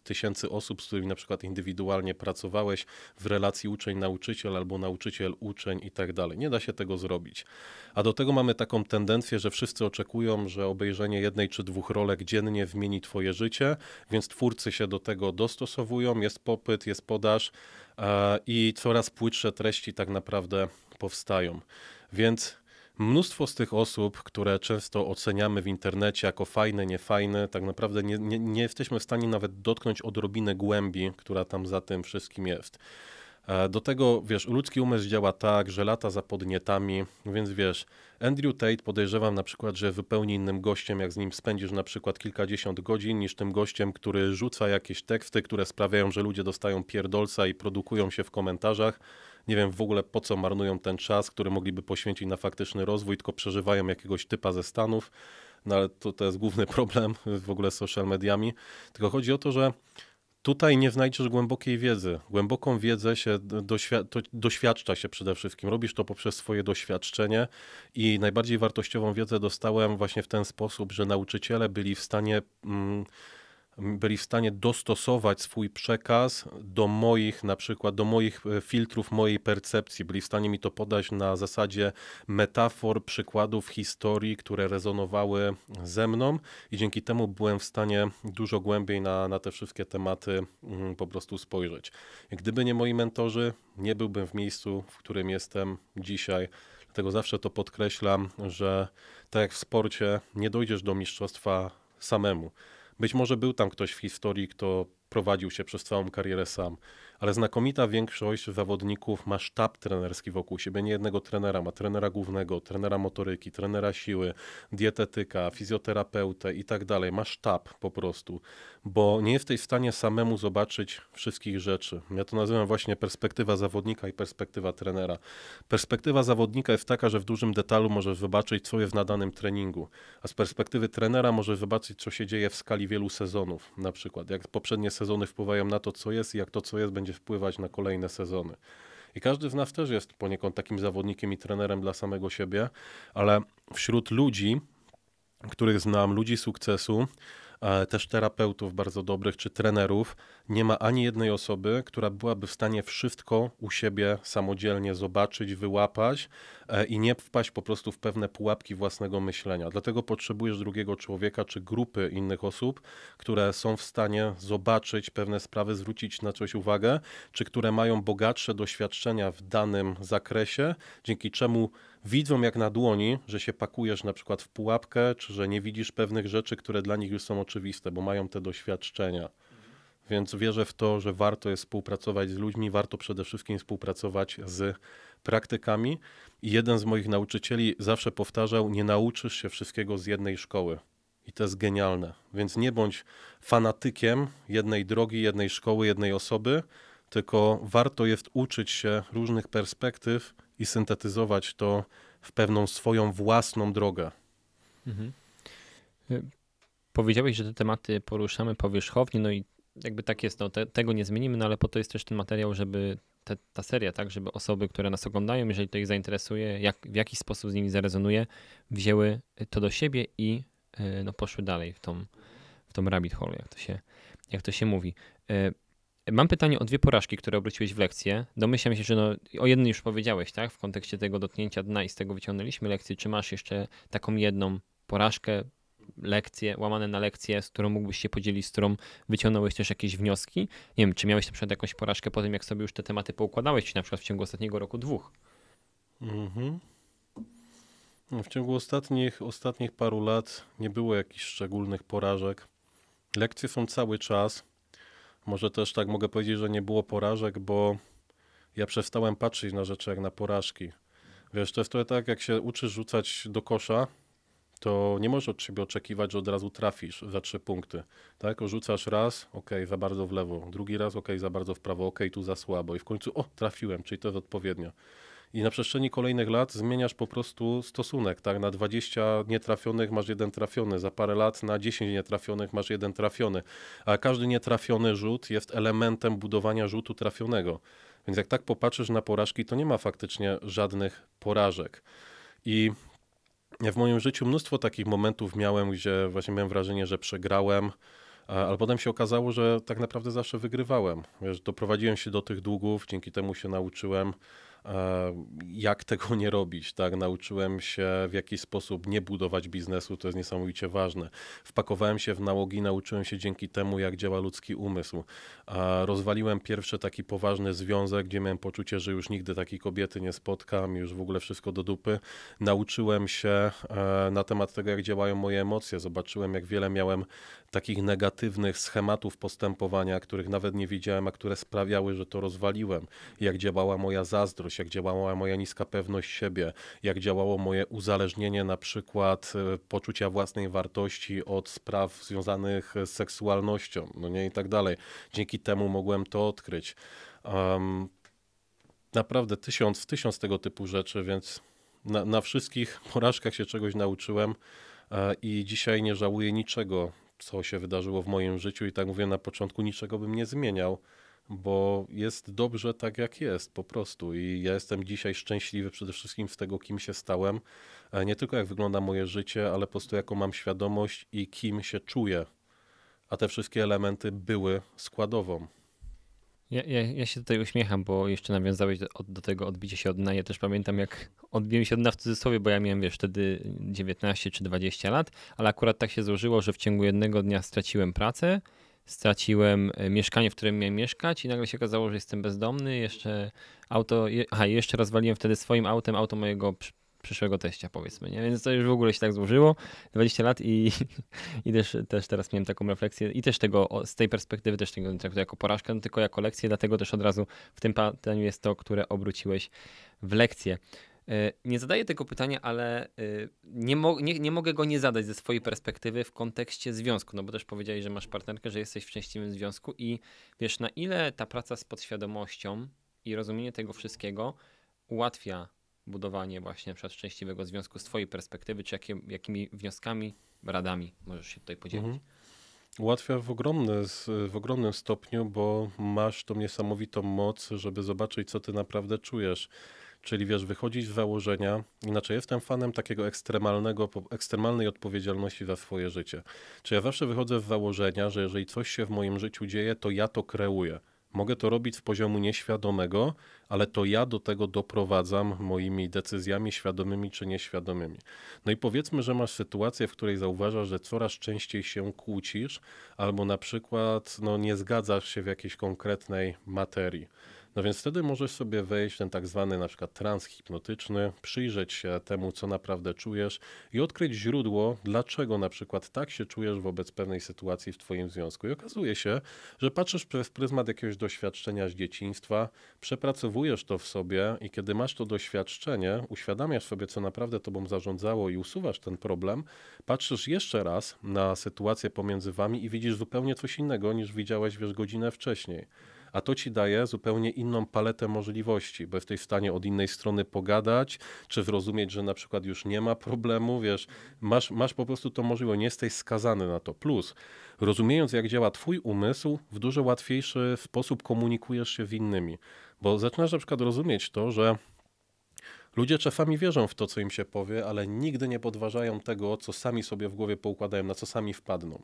tysięcy osób, z którymi na przykład indywidualnie pracowałeś w relacji uczeń-nauczyciel albo nauczyciel-uczeń i tak dalej. Nie da się tego zrobić. A do tego mamy taką tendencję, że wszyscy oczekują, że obejrzenie jednej czy dwóch rolek dziennie zmieni twoje życie, więc twórcy się do tego dostosowują, jest popyt, jest podaż, E, i coraz płytsze treści tak naprawdę powstają. Więc mnóstwo z tych osób, które często oceniamy w internecie jako fajne, niefajne, tak naprawdę nie, nie, nie jesteśmy w stanie nawet dotknąć odrobiny głębi, która tam za tym wszystkim jest. E, do tego, wiesz, ludzki umysł działa tak, że lata za podnietami, więc wiesz, Andrew Tate podejrzewam na przykład, że wypełni innym gościem, jak z nim spędzisz na przykład kilkadziesiąt godzin, niż tym gościem, który rzuca jakieś teksty, które sprawiają, że ludzie dostają pierdolca i produkują się w komentarzach. Nie wiem w ogóle po co marnują ten czas, który mogliby poświęcić na faktyczny rozwój, tylko przeżywają jakiegoś typa ze Stanów. No ale to, to jest główny [LAUGHS] problem w ogóle z social mediami. Tylko chodzi o to, że Tutaj nie znajdziesz głębokiej wiedzy. Głęboką wiedzę się doświad doświadcza się przede wszystkim. Robisz to poprzez swoje doświadczenie i najbardziej wartościową wiedzę dostałem właśnie w ten sposób, że nauczyciele byli w stanie. Mm, byli w stanie dostosować swój przekaz do moich, na przykład do moich e, filtrów, mojej percepcji. Byli w stanie mi to podać na zasadzie metafor, przykładów historii, które rezonowały ze mną i dzięki temu byłem w stanie dużo głębiej na, na te wszystkie tematy mm, po prostu spojrzeć. Gdyby nie moi mentorzy, nie byłbym w miejscu, w którym jestem dzisiaj. Dlatego zawsze to podkreślam, że tak jak w sporcie, nie dojdziesz do mistrzostwa samemu być może był tam ktoś w historii, kto prowadził się przez całą karierę sam ale znakomita większość zawodników ma sztab trenerski wokół siebie. Nie jednego trenera, ma trenera głównego, trenera motoryki, trenera siły, dietetyka, fizjoterapeutę i tak dalej. Ma sztab po prostu, bo nie jesteś w stanie samemu zobaczyć wszystkich rzeczy. Ja to nazywam właśnie perspektywa zawodnika i perspektywa trenera. Perspektywa zawodnika jest taka, że w dużym detalu możesz zobaczyć, co jest w nadanym treningu, a z perspektywy trenera możesz zobaczyć, co się dzieje w skali wielu sezonów, na przykład jak poprzednie sezony wpływają na to, co jest i jak to, co jest, będzie wpływać na kolejne sezony. I każdy z nas też jest poniekąd takim zawodnikiem i trenerem dla samego siebie, ale wśród ludzi, których znam, ludzi sukcesu, e, też terapeutów bardzo dobrych czy trenerów, nie ma ani jednej osoby, która byłaby w stanie wszystko u siebie samodzielnie zobaczyć, wyłapać e, i nie wpaść po prostu w pewne pułapki własnego myślenia. Dlatego potrzebujesz drugiego człowieka czy grupy innych osób, które są w stanie zobaczyć pewne sprawy, zwrócić na coś uwagę, czy które mają bogatsze doświadczenia w danym zakresie, dzięki czemu widzą jak na dłoni, że się pakujesz na przykład w pułapkę, czy że nie widzisz pewnych rzeczy, które dla nich już są oczywiste, bo mają te doświadczenia. Więc wierzę w to, że warto jest współpracować z ludźmi, warto przede wszystkim współpracować z praktykami. I jeden z moich nauczycieli zawsze powtarzał: Nie nauczysz się wszystkiego z jednej szkoły. I to jest genialne. Więc nie bądź fanatykiem jednej drogi, jednej szkoły, jednej osoby, tylko warto jest uczyć się różnych perspektyw i syntetyzować to w pewną swoją własną drogę. Mhm. Y, powiedziałeś, że te tematy poruszamy powierzchownie, no i jakby tak jest, no, te, tego nie zmienimy, no ale po to jest też ten materiał, żeby te, ta seria, tak, żeby osoby, które nas oglądają, jeżeli to ich zainteresuje, jak, w jakiś sposób z nimi zarezonuje, wzięły to do siebie i e, no, poszły dalej w tą, w tą rabbit hole, jak to się, jak to się mówi. E, mam pytanie o dwie porażki, które obróciłeś w lekcję. Domyślam się, że no, o jednej już powiedziałeś, tak? W kontekście tego dotknięcia dna i z tego wyciągnęliśmy lekcję. Czy masz jeszcze taką jedną porażkę, lekcję, łamane na lekcję, z którą mógłbyś się podzielić, z którą wyciągnąłeś też jakieś wnioski? Nie wiem, czy miałeś na przykład jakąś porażkę po tym, jak sobie już te tematy poukładałeś, czy na przykład w ciągu ostatniego roku, dwóch? Mhm. No, w ciągu ostatnich, ostatnich paru lat nie było jakichś szczególnych porażek. Lekcje są cały czas. Może też tak mogę powiedzieć, że nie było porażek, bo ja przestałem patrzeć na rzeczy jak na porażki. Wiesz, to jest trochę tak, jak się uczysz rzucać do kosza, to nie możesz od siebie oczekiwać, że od razu trafisz za trzy punkty. Tak, rzucasz raz, ok, za bardzo w lewo, drugi raz, ok, za bardzo w prawo, ok, tu za słabo i w końcu, o, trafiłem, czyli to jest odpowiednio. I na przestrzeni kolejnych lat zmieniasz po prostu stosunek, tak? Na 20 nietrafionych masz jeden trafiony, za parę lat na 10 nietrafionych masz jeden trafiony, a każdy nietrafiony rzut jest elementem budowania rzutu trafionego. Więc jak tak popatrzysz na porażki, to nie ma faktycznie żadnych porażek. I ja w moim życiu mnóstwo takich momentów miałem, gdzie właśnie miałem wrażenie, że przegrałem, ale potem się okazało, że tak naprawdę zawsze wygrywałem. Wiesz, doprowadziłem się do tych długów, dzięki temu się nauczyłem jak tego nie robić, tak? Nauczyłem się w jaki sposób nie budować biznesu, to jest niesamowicie ważne. Wpakowałem się w nałogi, nauczyłem się dzięki temu, jak działa ludzki umysł. Rozwaliłem pierwszy taki poważny związek, gdzie miałem poczucie, że już nigdy takiej kobiety nie spotkam, już w ogóle wszystko do dupy. Nauczyłem się e, na temat tego, jak działają moje emocje. Zobaczyłem, jak wiele miałem takich negatywnych schematów postępowania, których nawet nie widziałem, a które sprawiały, że to rozwaliłem. Jak działała moja zazdrość jak działała moja niska pewność siebie, jak działało moje uzależnienie na przykład e, poczucia własnej wartości od spraw związanych z seksualnością, no nie i tak dalej. Dzięki temu mogłem to odkryć. Um, naprawdę tysiąc w tysiąc tego typu rzeczy, więc na, na wszystkich porażkach się czegoś nauczyłem e, i dzisiaj nie żałuję niczego, co się wydarzyło w moim życiu. I tak mówię na początku, niczego bym nie zmieniał bo jest dobrze tak, jak jest po prostu. I ja jestem dzisiaj szczęśliwy przede wszystkim z tego, kim się stałem. E, nie tylko jak wygląda moje życie, ale po prostu jaką mam świadomość i kim się czuję. A te wszystkie elementy były składową. Ja, ja, ja, się tutaj uśmiecham, bo jeszcze nawiązałeś do, do tego odbicie się od dna. Ja też pamiętam, jak odbiłem się od dna w cudzysłowie, bo ja miałem, wiesz, wtedy 19 czy 20 lat, ale akurat tak się złożyło, że w ciągu jednego dnia straciłem pracę, straciłem e, mieszkanie, w którym miałem mieszkać i nagle się okazało, że jestem bezdomny, jeszcze auto, je, aha, jeszcze rozwaliłem wtedy swoim autem auto mojego przyszłego teścia, powiedzmy, nie? Więc to już w ogóle się tak złożyło, 20 lat i, [LAUGHS] i też, też teraz miałem taką refleksję i też tego, z tej perspektywy też tego nie traktuję jako porażkę, no tylko jako lekcję, dlatego też od razu w tym pytaniu jest to, które obróciłeś w lekcję. E, nie zadaję tego pytania, ale e, nie, mo- nie, nie, mogę go nie zadać ze swojej perspektywy w kontekście związku, no bo też powiedziałeś, że masz partnerkę, że jesteś w szczęśliwym związku i wiesz, na ile ta praca z podświadomością i rozumienie tego wszystkiego ułatwia budowanie właśnie przez szczęśliwego związku z twojej perspektywy, czy jakie, jakimi wnioskami, radami możesz się tutaj podzielić? Mhm. Ułatwia w, ogromny, w ogromnym stopniu, bo masz tą niesamowitą moc, żeby zobaczyć, co ty naprawdę czujesz Czyli wiesz, wychodzić z założenia, inaczej jestem fanem takiego ekstremalnego, ekstremalnej odpowiedzialności za swoje życie. Czy ja zawsze wychodzę z założenia, że jeżeli coś się w moim życiu dzieje, to ja to kreuję. Mogę to robić z poziomu nieświadomego, ale to ja do tego doprowadzam moimi decyzjami świadomymi czy nieświadomymi. No i powiedzmy, że masz sytuację, w której zauważasz, że coraz częściej się kłócisz, albo na przykład no, nie zgadzasz się w jakiejś konkretnej materii. No więc wtedy możesz sobie wejść w ten tak zwany na przykład trans hipnotyczny, przyjrzeć się temu, co naprawdę czujesz i odkryć źródło, dlaczego na przykład tak się czujesz wobec pewnej sytuacji w twoim związku. I okazuje się, że patrzysz przez pryzmat jakiegoś doświadczenia z dzieciństwa, przepracowujesz to w sobie i kiedy masz to doświadczenie, uświadamiasz sobie, co naprawdę tobą zarządzało i usuwasz ten problem, patrzysz jeszcze raz na sytuację pomiędzy wami i widzisz zupełnie coś innego niż widziałeś wiesz godzinę wcześniej a to ci daje zupełnie inną paletę możliwości, bo jesteś w stanie od innej strony pogadać, czy zrozumieć, że na przykład już nie ma problemu, wiesz, masz, masz po prostu to możliwość, nie jesteś skazany na to. Plus, rozumiejąc jak działa twój umysł, w dużo łatwiejszy sposób komunikujesz się z innymi, bo zaczynasz na przykład rozumieć to, że Ludzie czasami wierzą w to, co im się powie, ale nigdy nie podważają tego, co sami sobie w głowie poukładają, na co sami wpadną.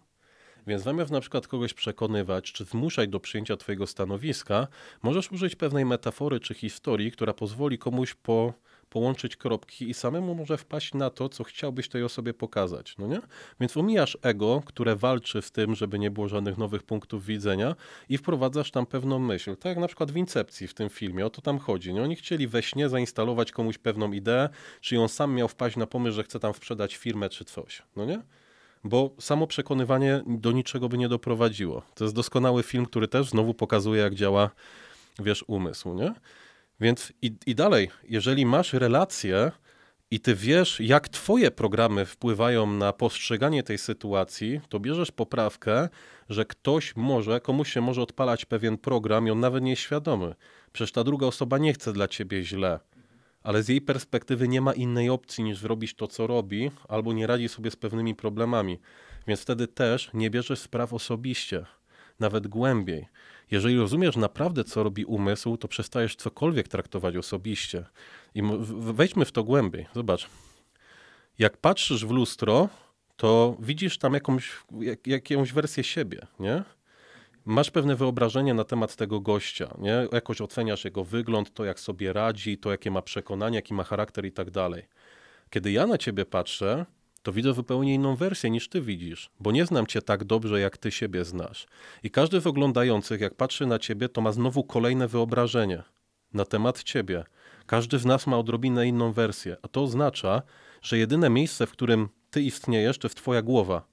Więc zamiast na przykład kogoś przekonywać czy zmuszać do przyjęcia Twojego stanowiska, możesz użyć pewnej metafory czy historii, która pozwoli komuś po połączyć kropki i samemu może wpaść na to, co chciałbyś tej osobie pokazać, no nie? Więc omijasz ego, które walczy z tym, żeby nie było żadnych nowych punktów widzenia i wprowadzasz tam pewną myśl. Tak jak na przykład w Incepcji w tym filmie, o to tam chodzi. Nie? Oni chcieli we śnie zainstalować komuś pewną ideę, czy on sam miał wpaść na pomysł, że chce tam sprzedać firmę czy coś, no nie? bo samo przekonywanie do niczego by nie doprowadziło. To jest doskonały film, który też znowu pokazuje, jak działa, wiesz, umysł, nie? Więc i, i dalej, jeżeli masz relacje i ty wiesz, jak twoje programy wpływają na postrzeganie tej sytuacji, to bierzesz poprawkę, że ktoś może, komuś się może odpalać pewien program i on nawet nieświadomy. Przecież ta druga osoba nie chce dla ciebie źle ale z jej perspektywy nie ma innej opcji niż robić to, co robi, albo nie radzi sobie z pewnymi problemami. Więc wtedy też nie bierzesz spraw osobiście, nawet głębiej. Jeżeli rozumiesz naprawdę, co robi umysł, to przestajesz cokolwiek traktować osobiście. I wejdźmy w to głębiej. Zobacz. Jak patrzysz w lustro, to widzisz tam jakąś, jak, jakąś wersję siebie, nie? masz pewne wyobrażenie na temat tego gościa, nie? jakoś oceniasz jego wygląd, to jak sobie radzi, to jakie ma przekonania, jaki ma charakter i tak dalej. Kiedy ja na ciebie patrzę, to widzę zupełnie inną wersję niż ty widzisz, bo nie znam cię tak dobrze, jak ty siebie znasz. I każdy z oglądających, jak patrzy na ciebie, to ma znowu kolejne wyobrażenie na temat ciebie. Każdy z nas ma odrobinę inną wersję, a to oznacza, że jedyne miejsce, w którym ty istniejesz, to jest twoja głowa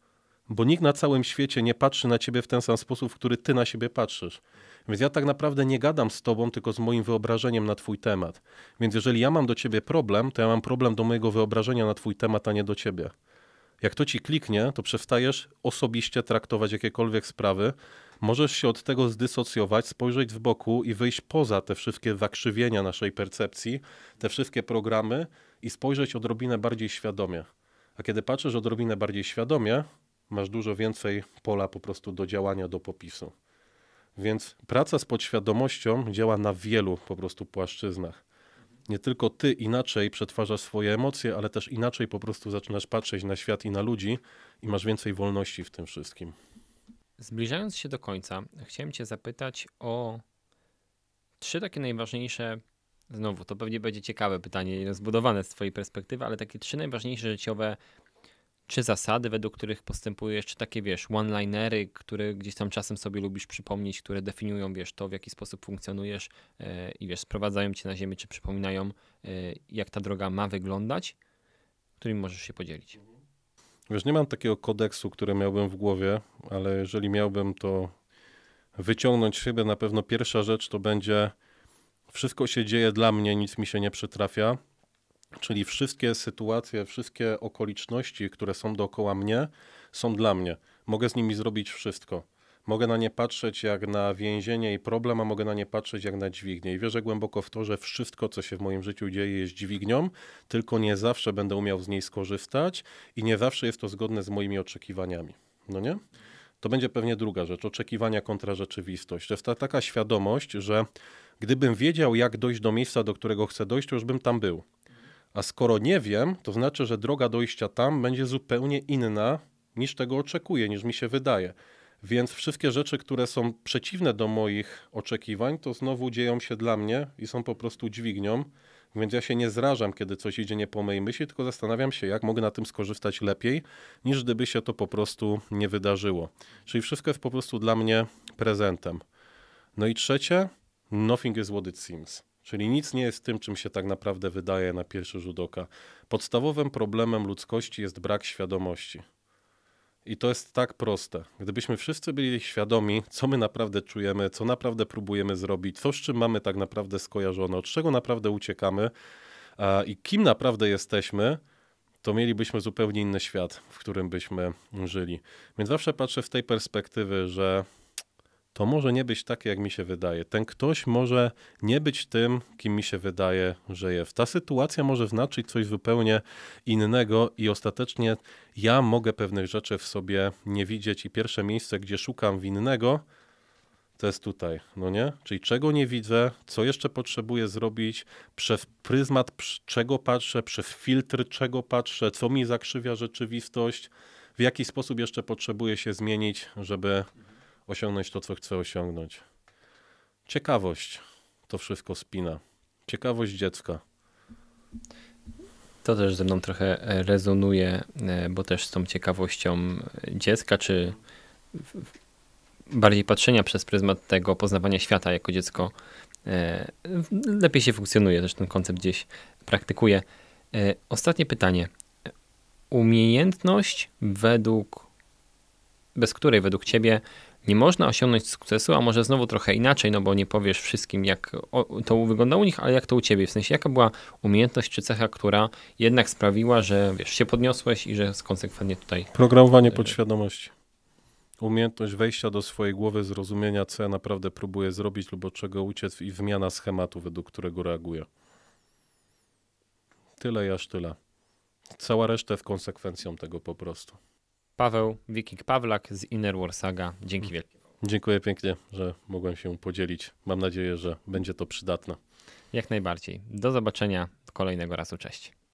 bo nikt na całym świecie nie patrzy na ciebie w ten sam sposób, w który ty na siebie patrzysz. Więc ja tak naprawdę nie gadam z tobą, tylko z moim wyobrażeniem na twój temat. Więc jeżeli ja mam do ciebie problem, to ja mam problem do mojego wyobrażenia na twój temat, a nie do ciebie. Jak to ci kliknie, to przestajesz osobiście traktować jakiekolwiek sprawy, możesz się od tego zdysocjować, spojrzeć w boku i wyjść poza te wszystkie zakrzywienia naszej percepcji, te wszystkie programy i spojrzeć odrobinę bardziej świadomie. A kiedy patrzysz odrobinę bardziej świadomie, masz dużo więcej pola po prostu do działania, do popisu. Więc praca z podświadomością działa na wielu po prostu płaszczyznach. Nie tylko ty inaczej przetwarzasz swoje emocje, ale też inaczej po prostu zaczynasz patrzeć na świat i na ludzi i masz więcej wolności w tym wszystkim. Zbliżając się do końca, chciałem cię zapytać o trzy takie najważniejsze Znowu, to pewnie będzie ciekawe pytanie, rozbudowane z Twojej perspektywy, ale takie trzy najważniejsze życiowe czy zasady, według których postępujesz, czy takie, wiesz, one-linery, które gdzieś tam czasem sobie lubisz przypomnieć, które definiują, wiesz, to, w jaki sposób funkcjonujesz yy, i, wiesz, sprowadzają cię na ziemię, czy przypominają, yy, jak ta droga ma wyglądać, którymi możesz się podzielić. Wiesz, nie mam takiego kodeksu, który miałbym w głowie, ale jeżeli miałbym to wyciągnąć siebie, na pewno pierwsza rzecz to będzie wszystko się dzieje dla mnie, nic mi się nie przytrafia Czyli wszystkie sytuacje, wszystkie okoliczności, które są dookoła mnie, są dla mnie. Mogę z nimi zrobić wszystko. Mogę na nie patrzeć jak na więzienie i problem, a mogę na nie patrzeć jak na dźwignię. I wierzę głęboko w to, że wszystko, co się w moim życiu dzieje, jest dźwignią, tylko nie zawsze będę umiał z niej skorzystać i nie zawsze jest to zgodne z moimi oczekiwaniami. No nie? To będzie pewnie druga rzecz, oczekiwania kontra rzeczywistość. To jest ta taka świadomość, że gdybym wiedział, jak dojść do miejsca, do którego chcę dojść, to już bym tam był. A skoro nie wiem, to znaczy, że droga dojścia tam będzie zupełnie inna niż tego oczekuję, niż mi się wydaje. Więc wszystkie rzeczy, które są przeciwne do moich oczekiwań, to znowu dzieją się dla mnie i są po prostu dźwignią. Więc ja się nie zrażam, kiedy coś idzie nie po mojej myśli, tylko zastanawiam się, jak mogę na tym skorzystać lepiej, niż gdyby się to po prostu nie wydarzyło. Czyli wszystko jest po prostu dla mnie prezentem. No i trzecie, nothing is what it seems. Czyli nic nie jest tym, czym się tak naprawdę wydaje na pierwszy rzut oka. Podstawowym problemem ludzkości jest brak świadomości. I to jest tak proste. Gdybyśmy wszyscy byli świadomi, co my naprawdę czujemy, co naprawdę próbujemy zrobić, co z czym mamy tak naprawdę skojarzone, od czego naprawdę uciekamy a, i kim naprawdę jesteśmy, to mielibyśmy zupełnie inny świat, w którym byśmy żyli. Więc zawsze patrzę w tej perspektywy, że to może nie być takie, jak mi się wydaje. Ten ktoś może nie być tym, kim mi się wydaje, że jest. Ta sytuacja może znaczyć coś zupełnie innego i ostatecznie ja mogę pewnych rzeczy w sobie nie widzieć i pierwsze miejsce, gdzie szukam winnego, to jest tutaj, no nie? Czyli czego nie widzę, co jeszcze potrzebuję zrobić, przez pryzmat czego patrzę, przez filtr czego patrzę, co mi zakrzywia rzeczywistość, w jaki sposób jeszcze potrzebuję się zmienić, żeby osiągnąć to, co chcę osiągnąć. Ciekawość to wszystko spina. Ciekawość dziecka. To też ze mną trochę e, rezonuje, e, bo też z tą ciekawością e, dziecka, czy bardziej patrzenia przez pryzmat tego poznawania świata jako dziecko lepiej się funkcjonuje, też ten koncept gdzieś praktykuje. Ostatnie pytanie. Umiejętność według, bez której według ciebie nie można osiągnąć sukcesu, a może znowu trochę inaczej, no bo nie powiesz wszystkim, jak to wygląda u nich, ale jak to u ciebie. W sensie, jaka była umiejętność czy cecha, która jednak sprawiła, że wiesz, się podniosłeś i że konsekwentnie tutaj. Programowanie e, podświadomości. Umiejętność wejścia do swojej głowy, zrozumienia, co ja naprawdę próbuję zrobić lub od czego uciec i wymiana schematu, według którego reaguję. Tyle i aż tyle. Cała reszta w konsekwencją tego po prostu. Paweł, Wikik Pawlak z Innerwar Saga. Dzięki wielkie. Dziękuję pięknie, że mogłem się podzielić. Mam nadzieję, że będzie to przydatne. Jak najbardziej. Do zobaczenia kolejnego razu. Cześć.